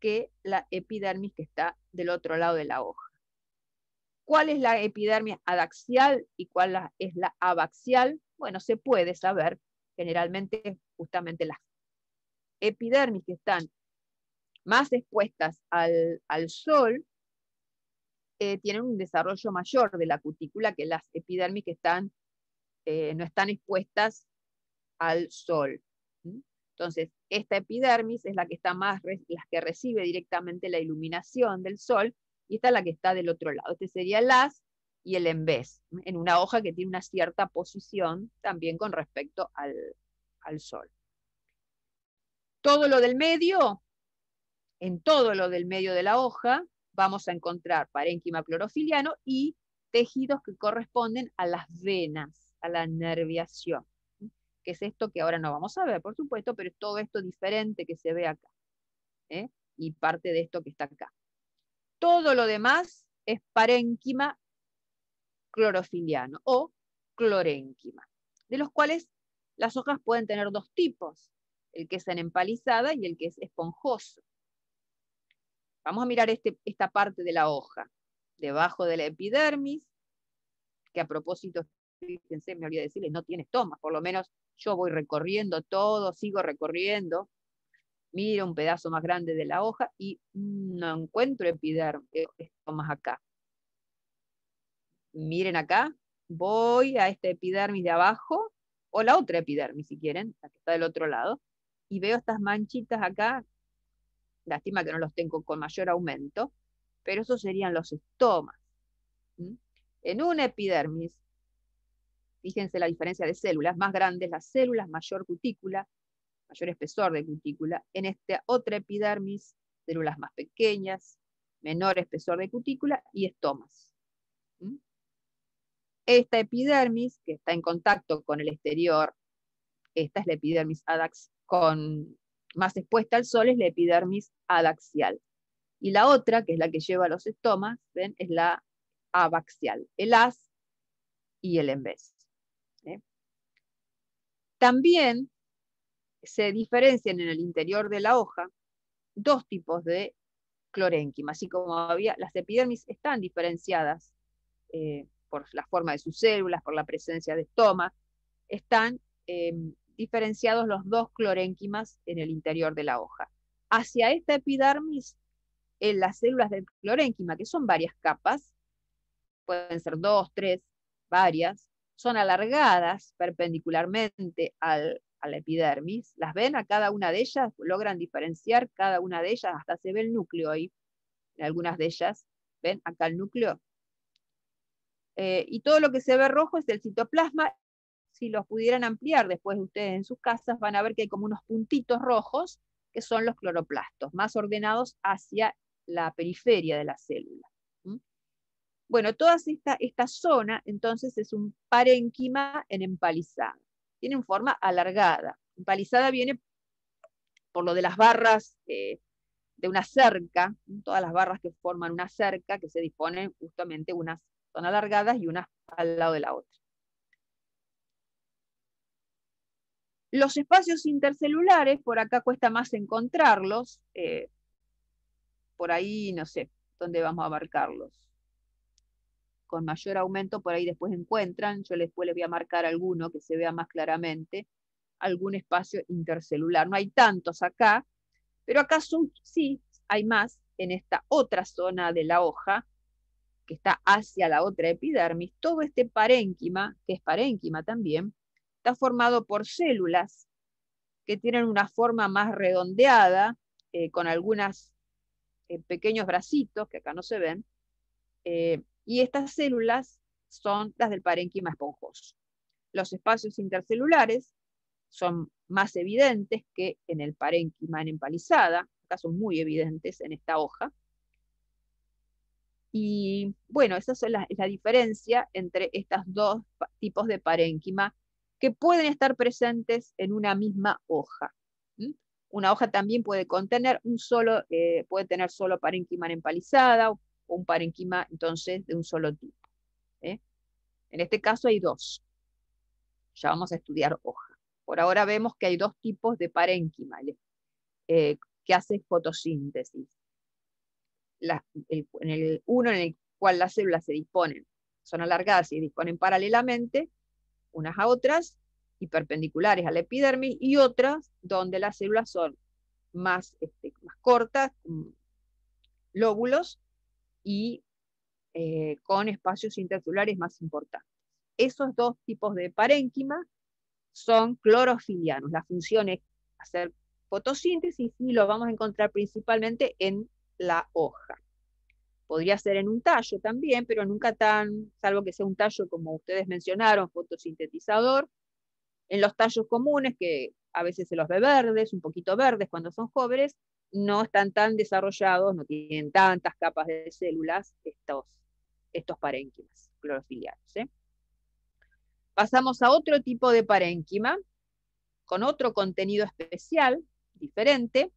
que la epidermis que está del otro lado de la hoja. ¿Cuál es la epidermis adaxial y cuál es la abaxial? Bueno, se puede saber generalmente justamente las epidermis que están más expuestas al, sol eh, tienen un desarrollo mayor de la cutícula que las epidermis que están, eh, no están expuestas al sol. Entonces, esta epidermis es la que está más, que recibe directamente la iluminación del sol y esta es la que está del otro lado. Este sería el as y el en en una hoja que tiene una cierta posición también con respecto al, al sol. Todo lo del medio, en todo lo del medio de la hoja, vamos a encontrar parénquima clorofiliano y tejidos que corresponden a las venas, a la nerviación que es esto que ahora no vamos a ver, por supuesto, pero es todo esto diferente que se ve acá. ¿eh? Y parte de esto que está acá. Todo lo demás es parénquima clorofiliano o clorénquima, de los cuales las hojas pueden tener dos tipos, el que es en empalizada y el que es esponjoso. Vamos a mirar este, esta parte de la hoja, debajo de la epidermis, que a propósito, fíjense, me olvidé decirles, no tiene estomas, por lo menos yo voy recorriendo todo, sigo recorriendo, miro un pedazo más grande de la hoja y no encuentro epidermis, esto más acá. Miren acá, voy a este epidermis de abajo, o la otra epidermis si quieren, la que está del otro lado, y veo estas manchitas acá, lástima que no los tengo con mayor aumento, pero esos serían los estomas. En un epidermis Fíjense la diferencia de células, más grandes las células, mayor cutícula, mayor espesor de cutícula. En esta otra epidermis, células más pequeñas, menor espesor de cutícula y estomas. ¿Mm? Esta epidermis, que está en contacto con el exterior, esta es la epidermis adax con, más expuesta al sol, es la epidermis adaxial. Y la otra, que es la que lleva los estomas, es la abaxial, el as y el en también se diferencian en el interior de la hoja dos tipos de clorénquimas. así como había, las epidermis están diferenciadas eh, por la forma de sus células, por la presencia de estoma, están em, diferenciados los dos clorénquimas en el interior de la hoja. Hacia esta epidermis, en las células del clorénquima, que son varias capas, pueden ser dos, tres, varias, son alargadas perpendicularmente al, a la epidermis. ¿Las ven a cada una de ellas? ¿Logran diferenciar cada una de ellas? Hasta se ve el núcleo ahí, en algunas de ellas. ¿Ven acá el núcleo? Eh, y todo lo que se ve rojo es el citoplasma. Si los pudieran ampliar después de ustedes en sus casas, van a ver que hay como unos puntitos rojos, que son los cloroplastos, más ordenados hacia la periferia de la célula. Bueno, toda esta, zona entonces es un parénquima en empalizada. una forma alargada. Empalizada viene por lo de las barras eh, de una cerca, todas las barras que forman una cerca, que se disponen justamente unas son alargadas y unas al lado de la otra. Los espacios intercelulares, por acá cuesta más encontrarlos, eh, por ahí no sé dónde vamos a abarcarlos con mayor aumento, por ahí después encuentran, yo después les voy a marcar alguno que se vea más claramente, algún espacio intercelular. No hay tantos acá, pero acá sí, hay más en esta otra zona de la hoja, que está hacia la otra epidermis. Todo este parénquima, que es parénquima también, está formado por células que tienen una forma más redondeada, eh, con algunos eh, pequeños bracitos, que acá no se ven, eh, y estas células son las del parénquima esponjoso. Los espacios intercelulares son más evidentes que en el parénquima en empalizada, acá son muy evidentes en esta hoja. Y bueno, esa es la, diferencia entre estos dos tipos de parénquima que pueden estar presentes en una misma hoja. Una hoja también puede contener un solo, eh, puede tener solo parénquima en empalizada, un parenquima entonces de un solo tipo. ¿eh? En este caso hay dos. Ya vamos a estudiar hoja. Por ahora vemos que hay dos tipos de parenquima eh, que hacen fotosíntesis. en el uno en el cual las células se disponen, son alargadas y se disponen paralelamente unas a otras y perpendiculares a la epidermis y otras donde las células son más, este, más cortas, lóbulos, y eh, con espacios intercelulares más importantes. Esos dos tipos de parénquima son clorofilianos. La función es hacer fotosíntesis y lo vamos a encontrar principalmente en la hoja. Podría ser en un tallo también, pero nunca tan, salvo que sea un tallo como ustedes mencionaron, fotosintetizador. En los tallos comunes, que a veces se los ve verdes, un poquito verdes cuando son jóvenes, no están tan desarrollados, no tienen tantas capas de células estos, estos parénquimas clorofiliares. ¿eh? Pasamos a otro tipo de parénquima, con otro contenido especial, diferente,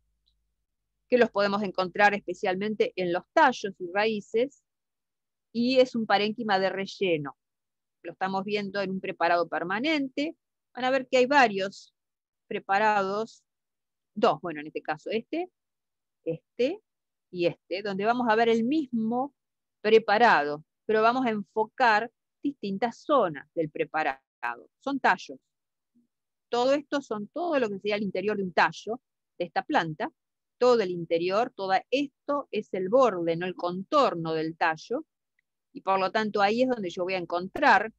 que los podemos encontrar especialmente en los tallos y raíces, y es un parénquima de relleno. Lo estamos viendo en un preparado permanente. Van a ver que hay varios preparados, dos, bueno, en este caso este, este y este, donde vamos a ver el mismo preparado, pero vamos a enfocar distintas zonas del preparado. Son tallos. Todo esto son todo lo que sería el interior de un tallo de esta planta. Todo el interior, todo esto es el borde, no el contorno del tallo. Y por lo tanto ahí es donde yo voy a encontrar,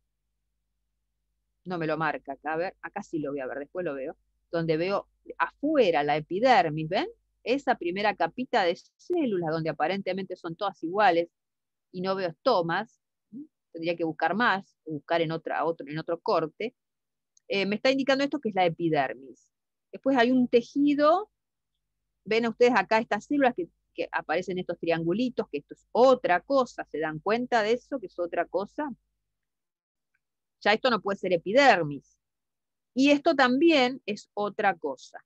no me lo marca acá, a ver, acá sí lo voy a ver, después lo veo, donde veo afuera la epidermis, ¿ven? esa primera capita de células donde aparentemente son todas iguales y no veo estomas, tendría que buscar más, buscar en, otra, otro, en otro corte, eh, me está indicando esto que es la epidermis. Después hay un tejido, ven ustedes acá estas células que, que aparecen estos triangulitos, que esto es otra cosa, ¿se dan cuenta de eso? Que es otra cosa. Ya esto no puede ser epidermis. Y esto también es otra cosa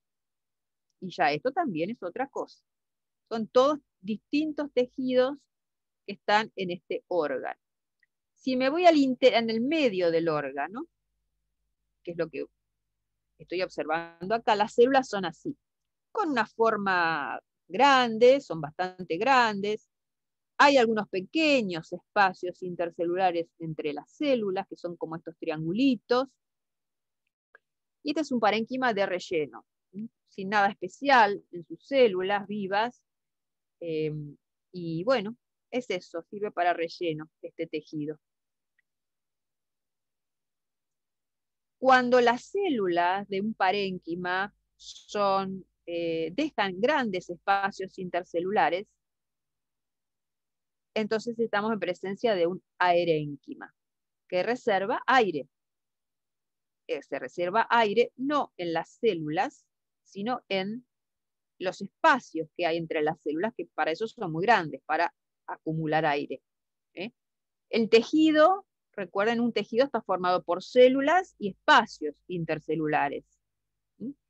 y ya esto también es otra cosa. Son todos distintos tejidos que están en este órgano. Si me voy al en el medio del órgano, que es lo que estoy observando acá, las células son así, con una forma grande, son bastante grandes, hay algunos pequeños espacios intercelulares entre las células, que son como estos triangulitos. Y este es un parénquima de relleno sin nada especial en sus células vivas. Eh, y bueno, es eso, sirve para relleno este tejido. Cuando las células de un parénquima son, eh, dejan grandes espacios intercelulares, entonces estamos en presencia de un aerénquima, que reserva aire. se reserva aire no en las células, sino en los espacios que hay entre las células, que para eso son muy grandes, para acumular aire. ¿eh? El tejido, recuerden, un tejido está formado por células y espacios intercelulares,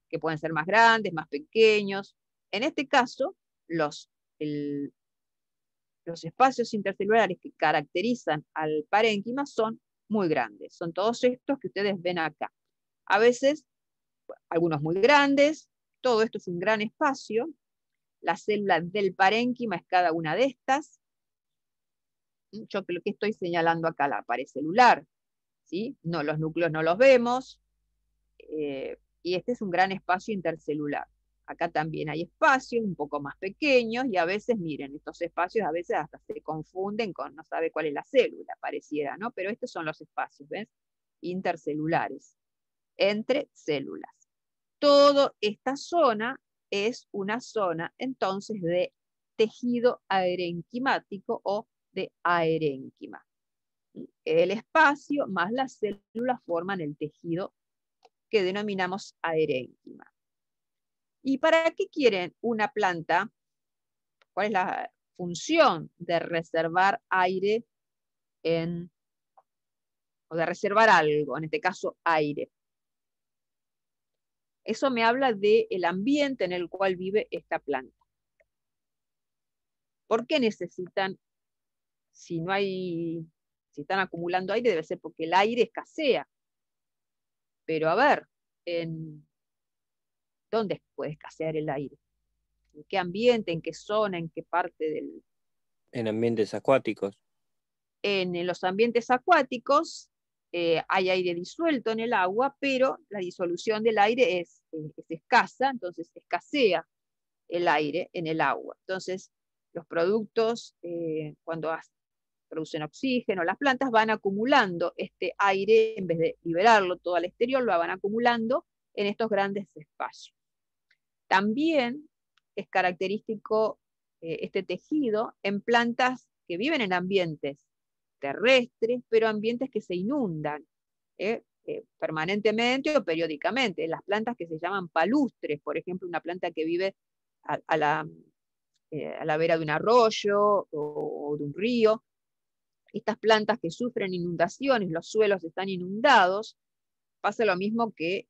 que pueden ser más grandes, más pequeños. En este caso, los, los espacios intercelulares que caracterizan al parénquima son muy grandes. Son todos estos que ustedes ven acá. A veces algunos muy grandes, todo esto es un gran espacio, la célula del parénquima es cada una de estas, yo creo que estoy señalando acá la pared celular, ¿sí? no, los núcleos no los vemos, eh, y este es un gran espacio intercelular. Acá también hay espacios un poco más pequeños y a veces, miren, estos espacios a veces hasta se confunden con, no sabe cuál es la célula, pareciera, ¿no? Pero estos son los espacios, ¿ves? Intercelulares, entre células. Toda esta zona es una zona entonces de tejido aerenquimático o de aerenquima. El espacio más las células forman el tejido que denominamos aerenquima. ¿Y para qué quieren una planta? ¿Cuál es la función de reservar aire en, o de reservar algo, en este caso aire? Eso me habla del ambiente en el cual vive esta planta. ¿Por qué necesitan, si no hay, si están acumulando aire, debe ser porque el aire escasea? Pero a ver, en, ¿dónde puede escasear el aire? ¿En qué ambiente, en qué zona, en qué parte del... En ambientes acuáticos. en los ambientes acuáticos eh, hay aire disuelto en el agua, pero la disolución del aire es, eh, escasa, entonces escasea el aire en el agua. Entonces, los productos, eh, cuando producen oxígeno, las plantas van acumulando este aire, en vez de liberarlo todo al exterior, lo van acumulando en estos grandes espacios. También es característico este tejido en plantas que viven en ambientes terrestres, pero ambientes que se inundan ¿eh? Eh, permanentemente o periódicamente. Las plantas que se llaman palustres, por ejemplo, una planta que vive a, la, eh, a la, vera de un arroyo o, de un río. Estas plantas que sufren inundaciones, los suelos están inundados, pasa lo mismo que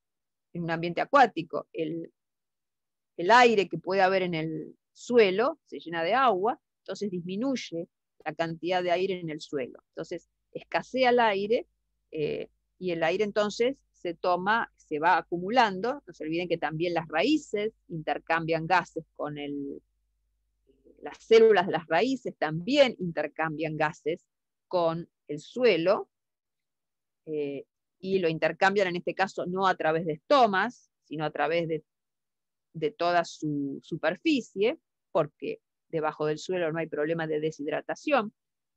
en un ambiente acuático. El, el aire que puede haber en el suelo se llena de agua, entonces disminuye la cantidad de aire en el suelo. Entonces, escasea el aire eh, y el aire entonces se toma, se va acumulando. No se olviden que también las raíces intercambian gases con el... Las células de las raíces también intercambian gases con el suelo eh, y lo intercambian en este caso no a través de estomas, sino a través de, de toda su superficie, porque debajo del suelo no hay problema de deshidratación,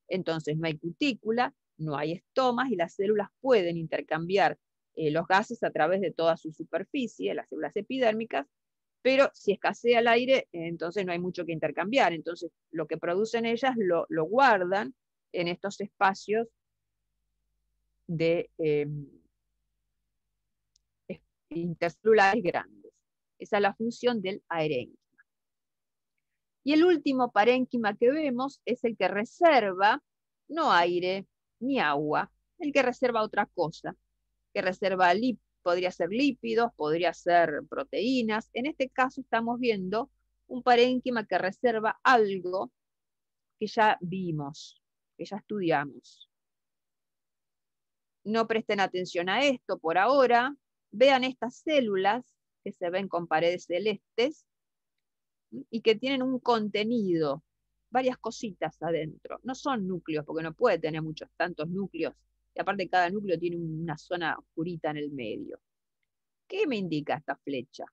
entonces no hay cutícula, no hay estomas y las células pueden intercambiar eh, los gases a través de toda su superficie, las células epidérmicas, pero si escasea el aire, eh, entonces no hay mucho que intercambiar. Entonces, lo que producen ellas lo, guardan en estos espacios de eh, intercelulares grandes. Esa es la función del ARN. Y el último parénquima que vemos es el que reserva no aire ni agua, el que reserva otra cosa, que reserva podría ser lípidos, podría ser proteínas. En este caso estamos viendo un parénquima que reserva algo que ya vimos, que ya estudiamos. No presten atención a esto por ahora. Vean estas células que se ven con paredes celestes y que tienen un contenido, varias cositas adentro. No son núcleos, porque no puede tener muchos tantos núcleos. Y aparte cada núcleo tiene una zona oscurita en el medio. ¿Qué me indica esta flecha?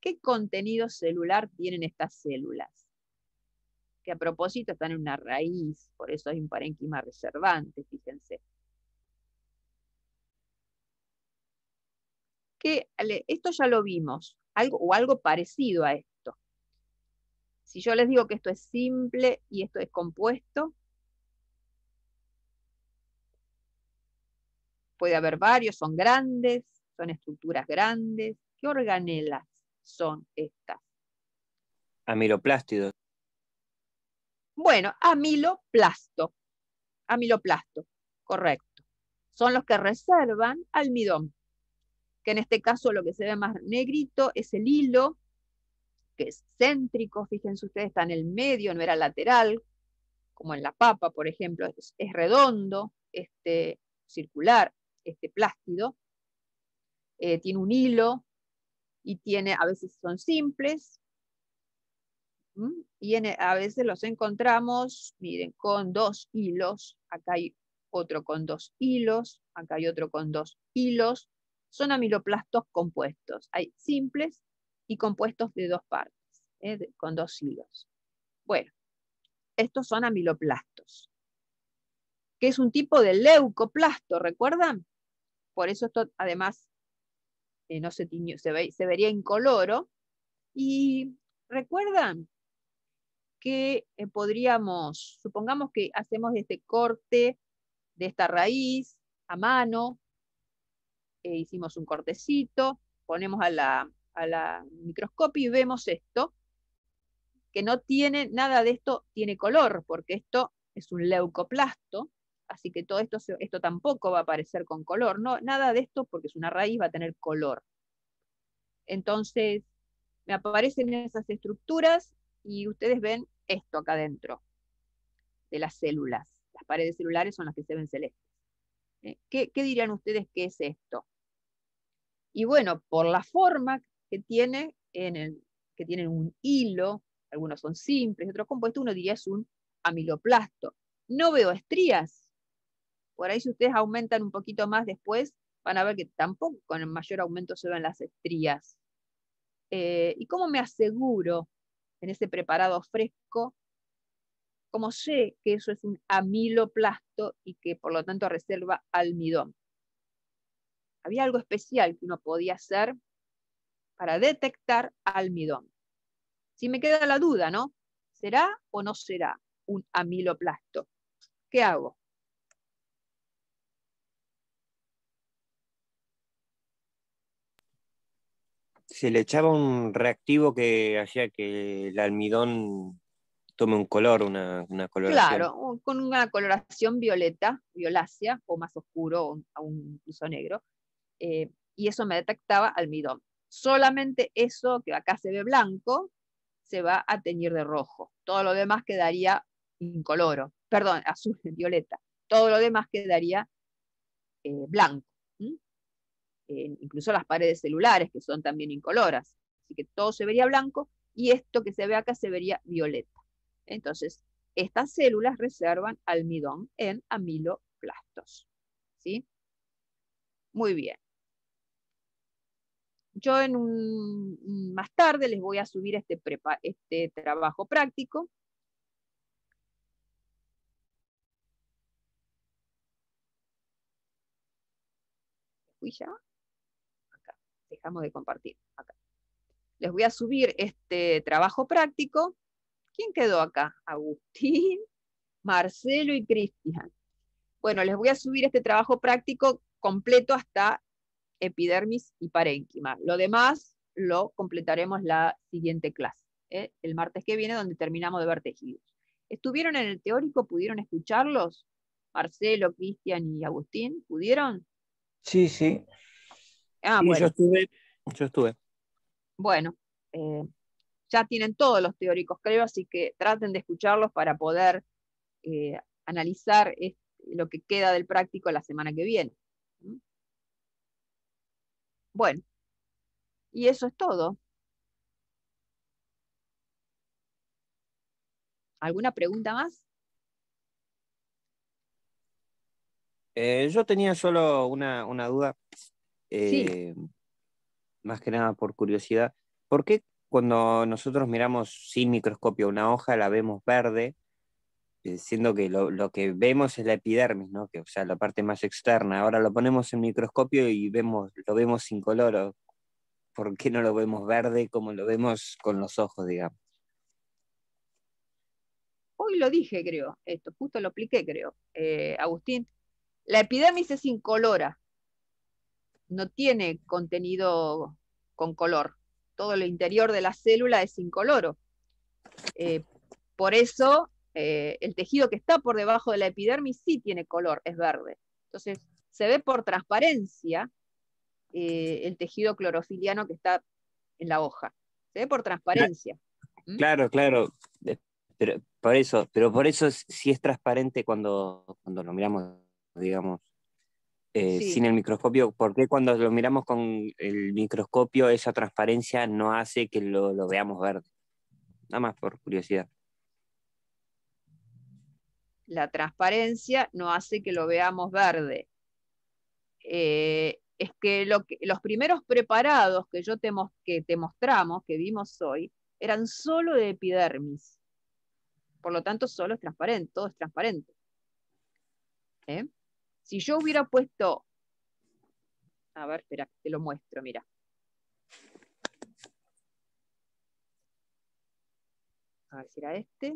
¿Qué contenido celular tienen estas células? Que a propósito están en una raíz, por eso hay un parénquima reservante, fíjense. esto ya lo vimos, algo, o algo parecido a esto si yo les digo que esto es simple y esto es compuesto, puede haber varios, son grandes, son estructuras grandes. ¿Qué organelas son estas? Amiloplastidos. Bueno, amiloplasto. Amiloplasto, correcto. Son los que reservan almidón, que en este caso lo que se ve más negrito es el hilo que es céntrico, fíjense ustedes, está en el medio, no era lateral, como en la papa, por ejemplo, es, redondo, este circular, este plástido, eh, tiene un hilo y tiene, a veces son simples, y e, a veces los encontramos, miren, con dos hilos, acá hay otro con dos hilos, acá hay otro con dos hilos, son amiloplastos compuestos, hay simples y compuestos de dos partes, ¿eh? con dos hilos. Bueno, estos son amiloplastos, que es un tipo de leucoplasto, ¿recuerdan? Por eso esto además eh, no se, se, ve, se vería incoloro. Y recuerdan que eh, podríamos, supongamos que hacemos este corte de esta raíz a mano, e hicimos un cortecito, ponemos a la, a la microscopia y vemos esto, que no tiene, nada de esto tiene color, porque esto es un leucoplasto, así que todo esto, esto tampoco va a aparecer con color, no, nada de esto, porque es una raíz, va a tener color. Entonces, me aparecen esas estructuras y ustedes ven esto acá adentro de las células. Las paredes celulares son las que se ven celestes. ¿Eh? ¿Qué, ¿Qué, dirían ustedes que es esto? Y bueno, por la forma que tiene en el, que tienen un hilo, algunos son simples, otros compuestos, uno diría es un amiloplasto. No veo estrías. Por ahí si ustedes aumentan un poquito más después, van a ver que tampoco con el mayor aumento se ven las estrías. Eh, ¿Y cómo me aseguro en ese preparado fresco? Como sé que eso es un amiloplasto y que por lo tanto reserva almidón? Había algo especial que uno podía hacer para detectar almidón. Si me queda la duda, ¿no? ¿Será o no será un amiloplasto? ¿Qué hago? se le echaba un reactivo que hacía que el almidón tome un color, una, coloración. Claro, con una coloración violeta, violácea o más oscuro o, incluso negro. Eh, y eso me detectaba almidón solamente eso que acá se ve blanco se va a teñir de rojo. Todo lo demás quedaría incoloro, perdón, [laughs] azul, violeta. Todo lo demás quedaría eh, blanco. Eh, incluso las paredes celulares, que son también incoloras. Así que todo se vería blanco y esto que se ve acá se vería violeta. Entonces, estas células reservan almidón en amiloplastos. ¿sí? Muy bien. Yo en más tarde les voy a subir este, este trabajo práctico. ya? Acá. Dejamos de compartir. Acá. Les voy a subir este trabajo práctico. ¿Quién quedó acá? Agustín, [laughs] Marcelo y Cristian. Bueno, les voy a subir este trabajo práctico completo hasta epidermis y parénquima. Lo demás lo completaremos la siguiente clase, ¿eh? el martes que viene, donde terminamos de ver tejidos. ¿Estuvieron en el teórico? ¿Pudieron escucharlos? Marcelo, Cristian y Agustín, ¿pudieron? Sí, sí. Ah, bueno. Yo estuve. Bueno, eh, ya tienen todos los teóricos, creo, así que traten de escucharlos para poder eh, analizar lo que queda del práctico la semana que viene. Bueno, y eso es todo. ¿Alguna pregunta más? Eh, yo tenía solo una, duda, eh, más que nada por curiosidad. ¿Por qué cuando nosotros miramos sin microscopio una hoja la vemos verde eh, siendo que lo, que vemos es la epidermis, ¿no? que, o sea, la parte más externa. Ahora lo ponemos en microscopio y vemos, lo vemos sin color. ¿Por qué no lo vemos verde como lo vemos con los ojos, digamos? Hoy lo dije, creo, esto, justo lo apliqué, creo, eh, Agustín. La epidermis es incolora, no tiene contenido con color. Todo el interior de la célula es incoloro. Eh, por eso eh, el tejido que está por debajo de la epidermis sí tiene color, es verde. Entonces, se ve por transparencia eh, el tejido clorofiliano que está en la hoja. Se ve por transparencia. ¿Mm? Claro, claro. Pero por eso, pero por eso si es transparente cuando, cuando lo miramos, digamos, eh, sin el microscopio. porque cuando lo miramos con el microscopio esa transparencia no hace que lo veamos verde? Nada más por curiosidad la transparencia no hace que lo veamos verde. Eh, es que, los primeros preparados que, yo te, que te mostramos, que vimos hoy, eran solo de epidermis. Por lo tanto, solo es transparente, todo es transparente. ¿Eh? Si yo hubiera puesto, a ver, espera, te lo muestro, mira. A ver si era este.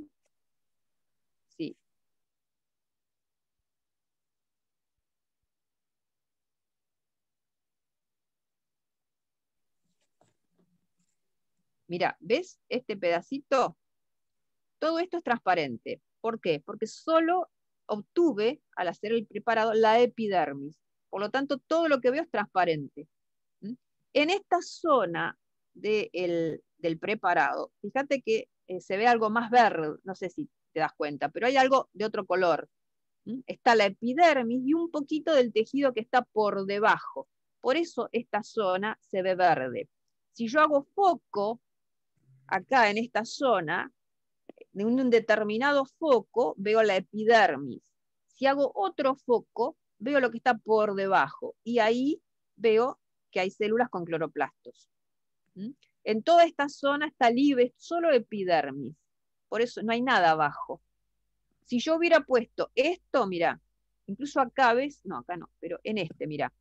Mira, ¿ves este pedacito? Todo esto es transparente. ¿Por qué? Porque solo obtuve, al hacer el preparado, la epidermis. Por lo tanto, todo lo que veo es transparente. ¿Mm? En esta zona del preparado, fíjate que eh, se ve algo más verde, no sé si te das cuenta, pero hay algo de otro color. ¿Mm? Está la epidermis y un poquito del tejido que está por debajo. Por eso esta zona se ve verde. Si yo hago foco acá en esta zona, de un determinado foco, veo la epidermis. Si hago otro foco, veo lo que está por debajo y ahí veo que hay células con cloroplastos. ¿Mm? En toda esta zona está libre solo epidermis, por eso no hay nada abajo. Si yo hubiera puesto esto, mira, incluso acá ves, no, acá no, pero en este, mira.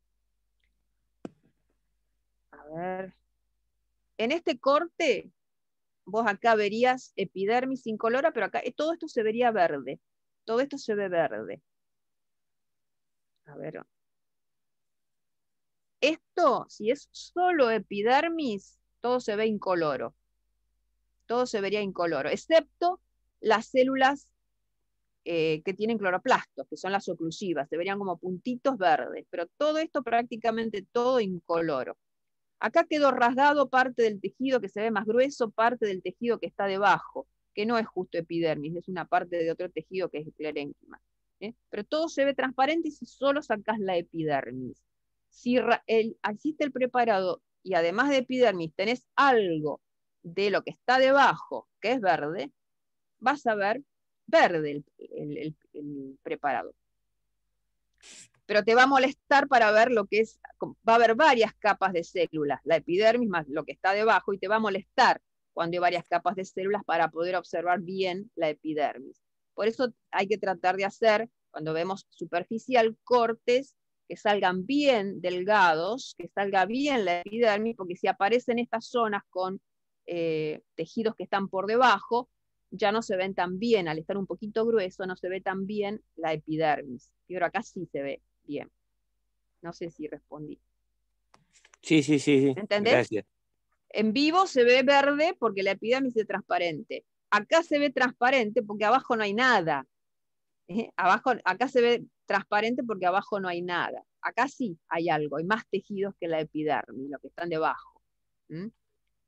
A ver. En este corte vos acá verías epidermis incolora, ah, pero acá eh, todo esto se vería verde. Todo esto se ve verde. A ver. Esto, si es solo epidermis, todo se ve incoloro. Todo se vería incoloro, excepto las células eh, que tienen cloroplastos, que son las oclusivas, se verían como puntitos verdes, pero todo esto prácticamente todo incoloro. Acá quedó rasgado parte del tejido que se ve más grueso, parte del tejido que está debajo, que no es justo epidermis, es una parte de otro tejido que es el ¿eh? Pero todo se ve transparente si solo sacas la epidermis. Si el, existe el preparado y además de epidermis tenés algo de lo que está debajo, que es verde, vas a ver verde el, el preparado pero te va a molestar para ver lo que es, va a haber varias capas de células, la epidermis más lo que está debajo, y te va a molestar cuando hay varias capas de células para poder observar bien la epidermis. Por eso hay que tratar de hacer, cuando vemos superficial, cortes que salgan bien delgados, que salga bien la epidermis, porque si aparecen estas zonas con eh, tejidos que están por debajo, ya no se ven tan bien, al estar un poquito grueso, no se ve tan bien la epidermis. pero acá sí se ve bien. No sé si respondí. Sí, sí, sí. sí. ¿Entendés? En vivo se ve verde porque la epidermis es transparente. Acá se ve transparente porque abajo no hay nada. Eh, abajo, acá se ve transparente porque abajo no hay nada. Acá sí hay algo, hay más tejidos que la epidermis, los que están debajo. ¿Mm?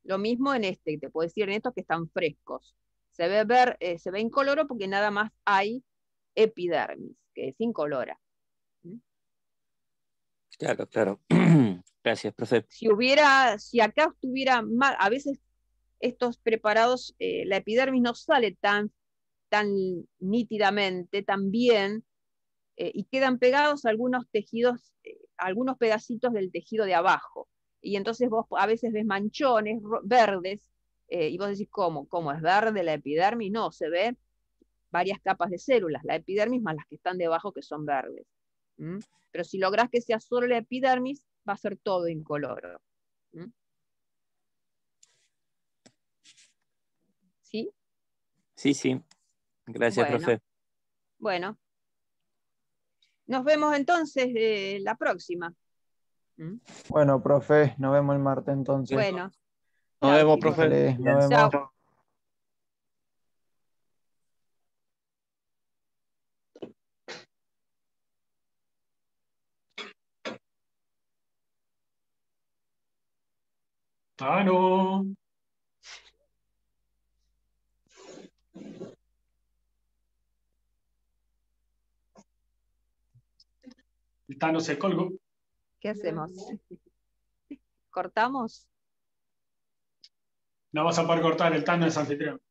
Lo mismo en este, te puedo decir en estos que están frescos. Se ve, ver, eh, se ve incoloro porque nada más hay epidermis, que es incolora. Claro, claro. [clears throat] Gracias, profe. Si hubiera, si acá estuviera mal, a veces estos preparados, eh, la epidermis no sale tan, tan nítidamente, tan bien, eh, y quedan pegados algunos tejidos, eh, algunos pedacitos del tejido de abajo. Y entonces vos a veces ves manchones verdes, y vos decís, ¿cómo? ¿Cómo es verde la epidermis? No, se ven varias capas de células, la epidermis más las que están debajo que son verdes. Pero si logras que sea solo la epidermis, va a ser todo incoloro. ¿Sí? Sí, sí. Gracias, profe. Bueno. Nos vemos entonces eh, la próxima. Bueno, profe, nos vemos el martes entonces. Bueno. Nos vemos, profe. Nos vemos. Tano. El Tano se colgó. ¿Qué hacemos? ¿Cortamos? No vas a poder cortar, el Tano del anfitrión.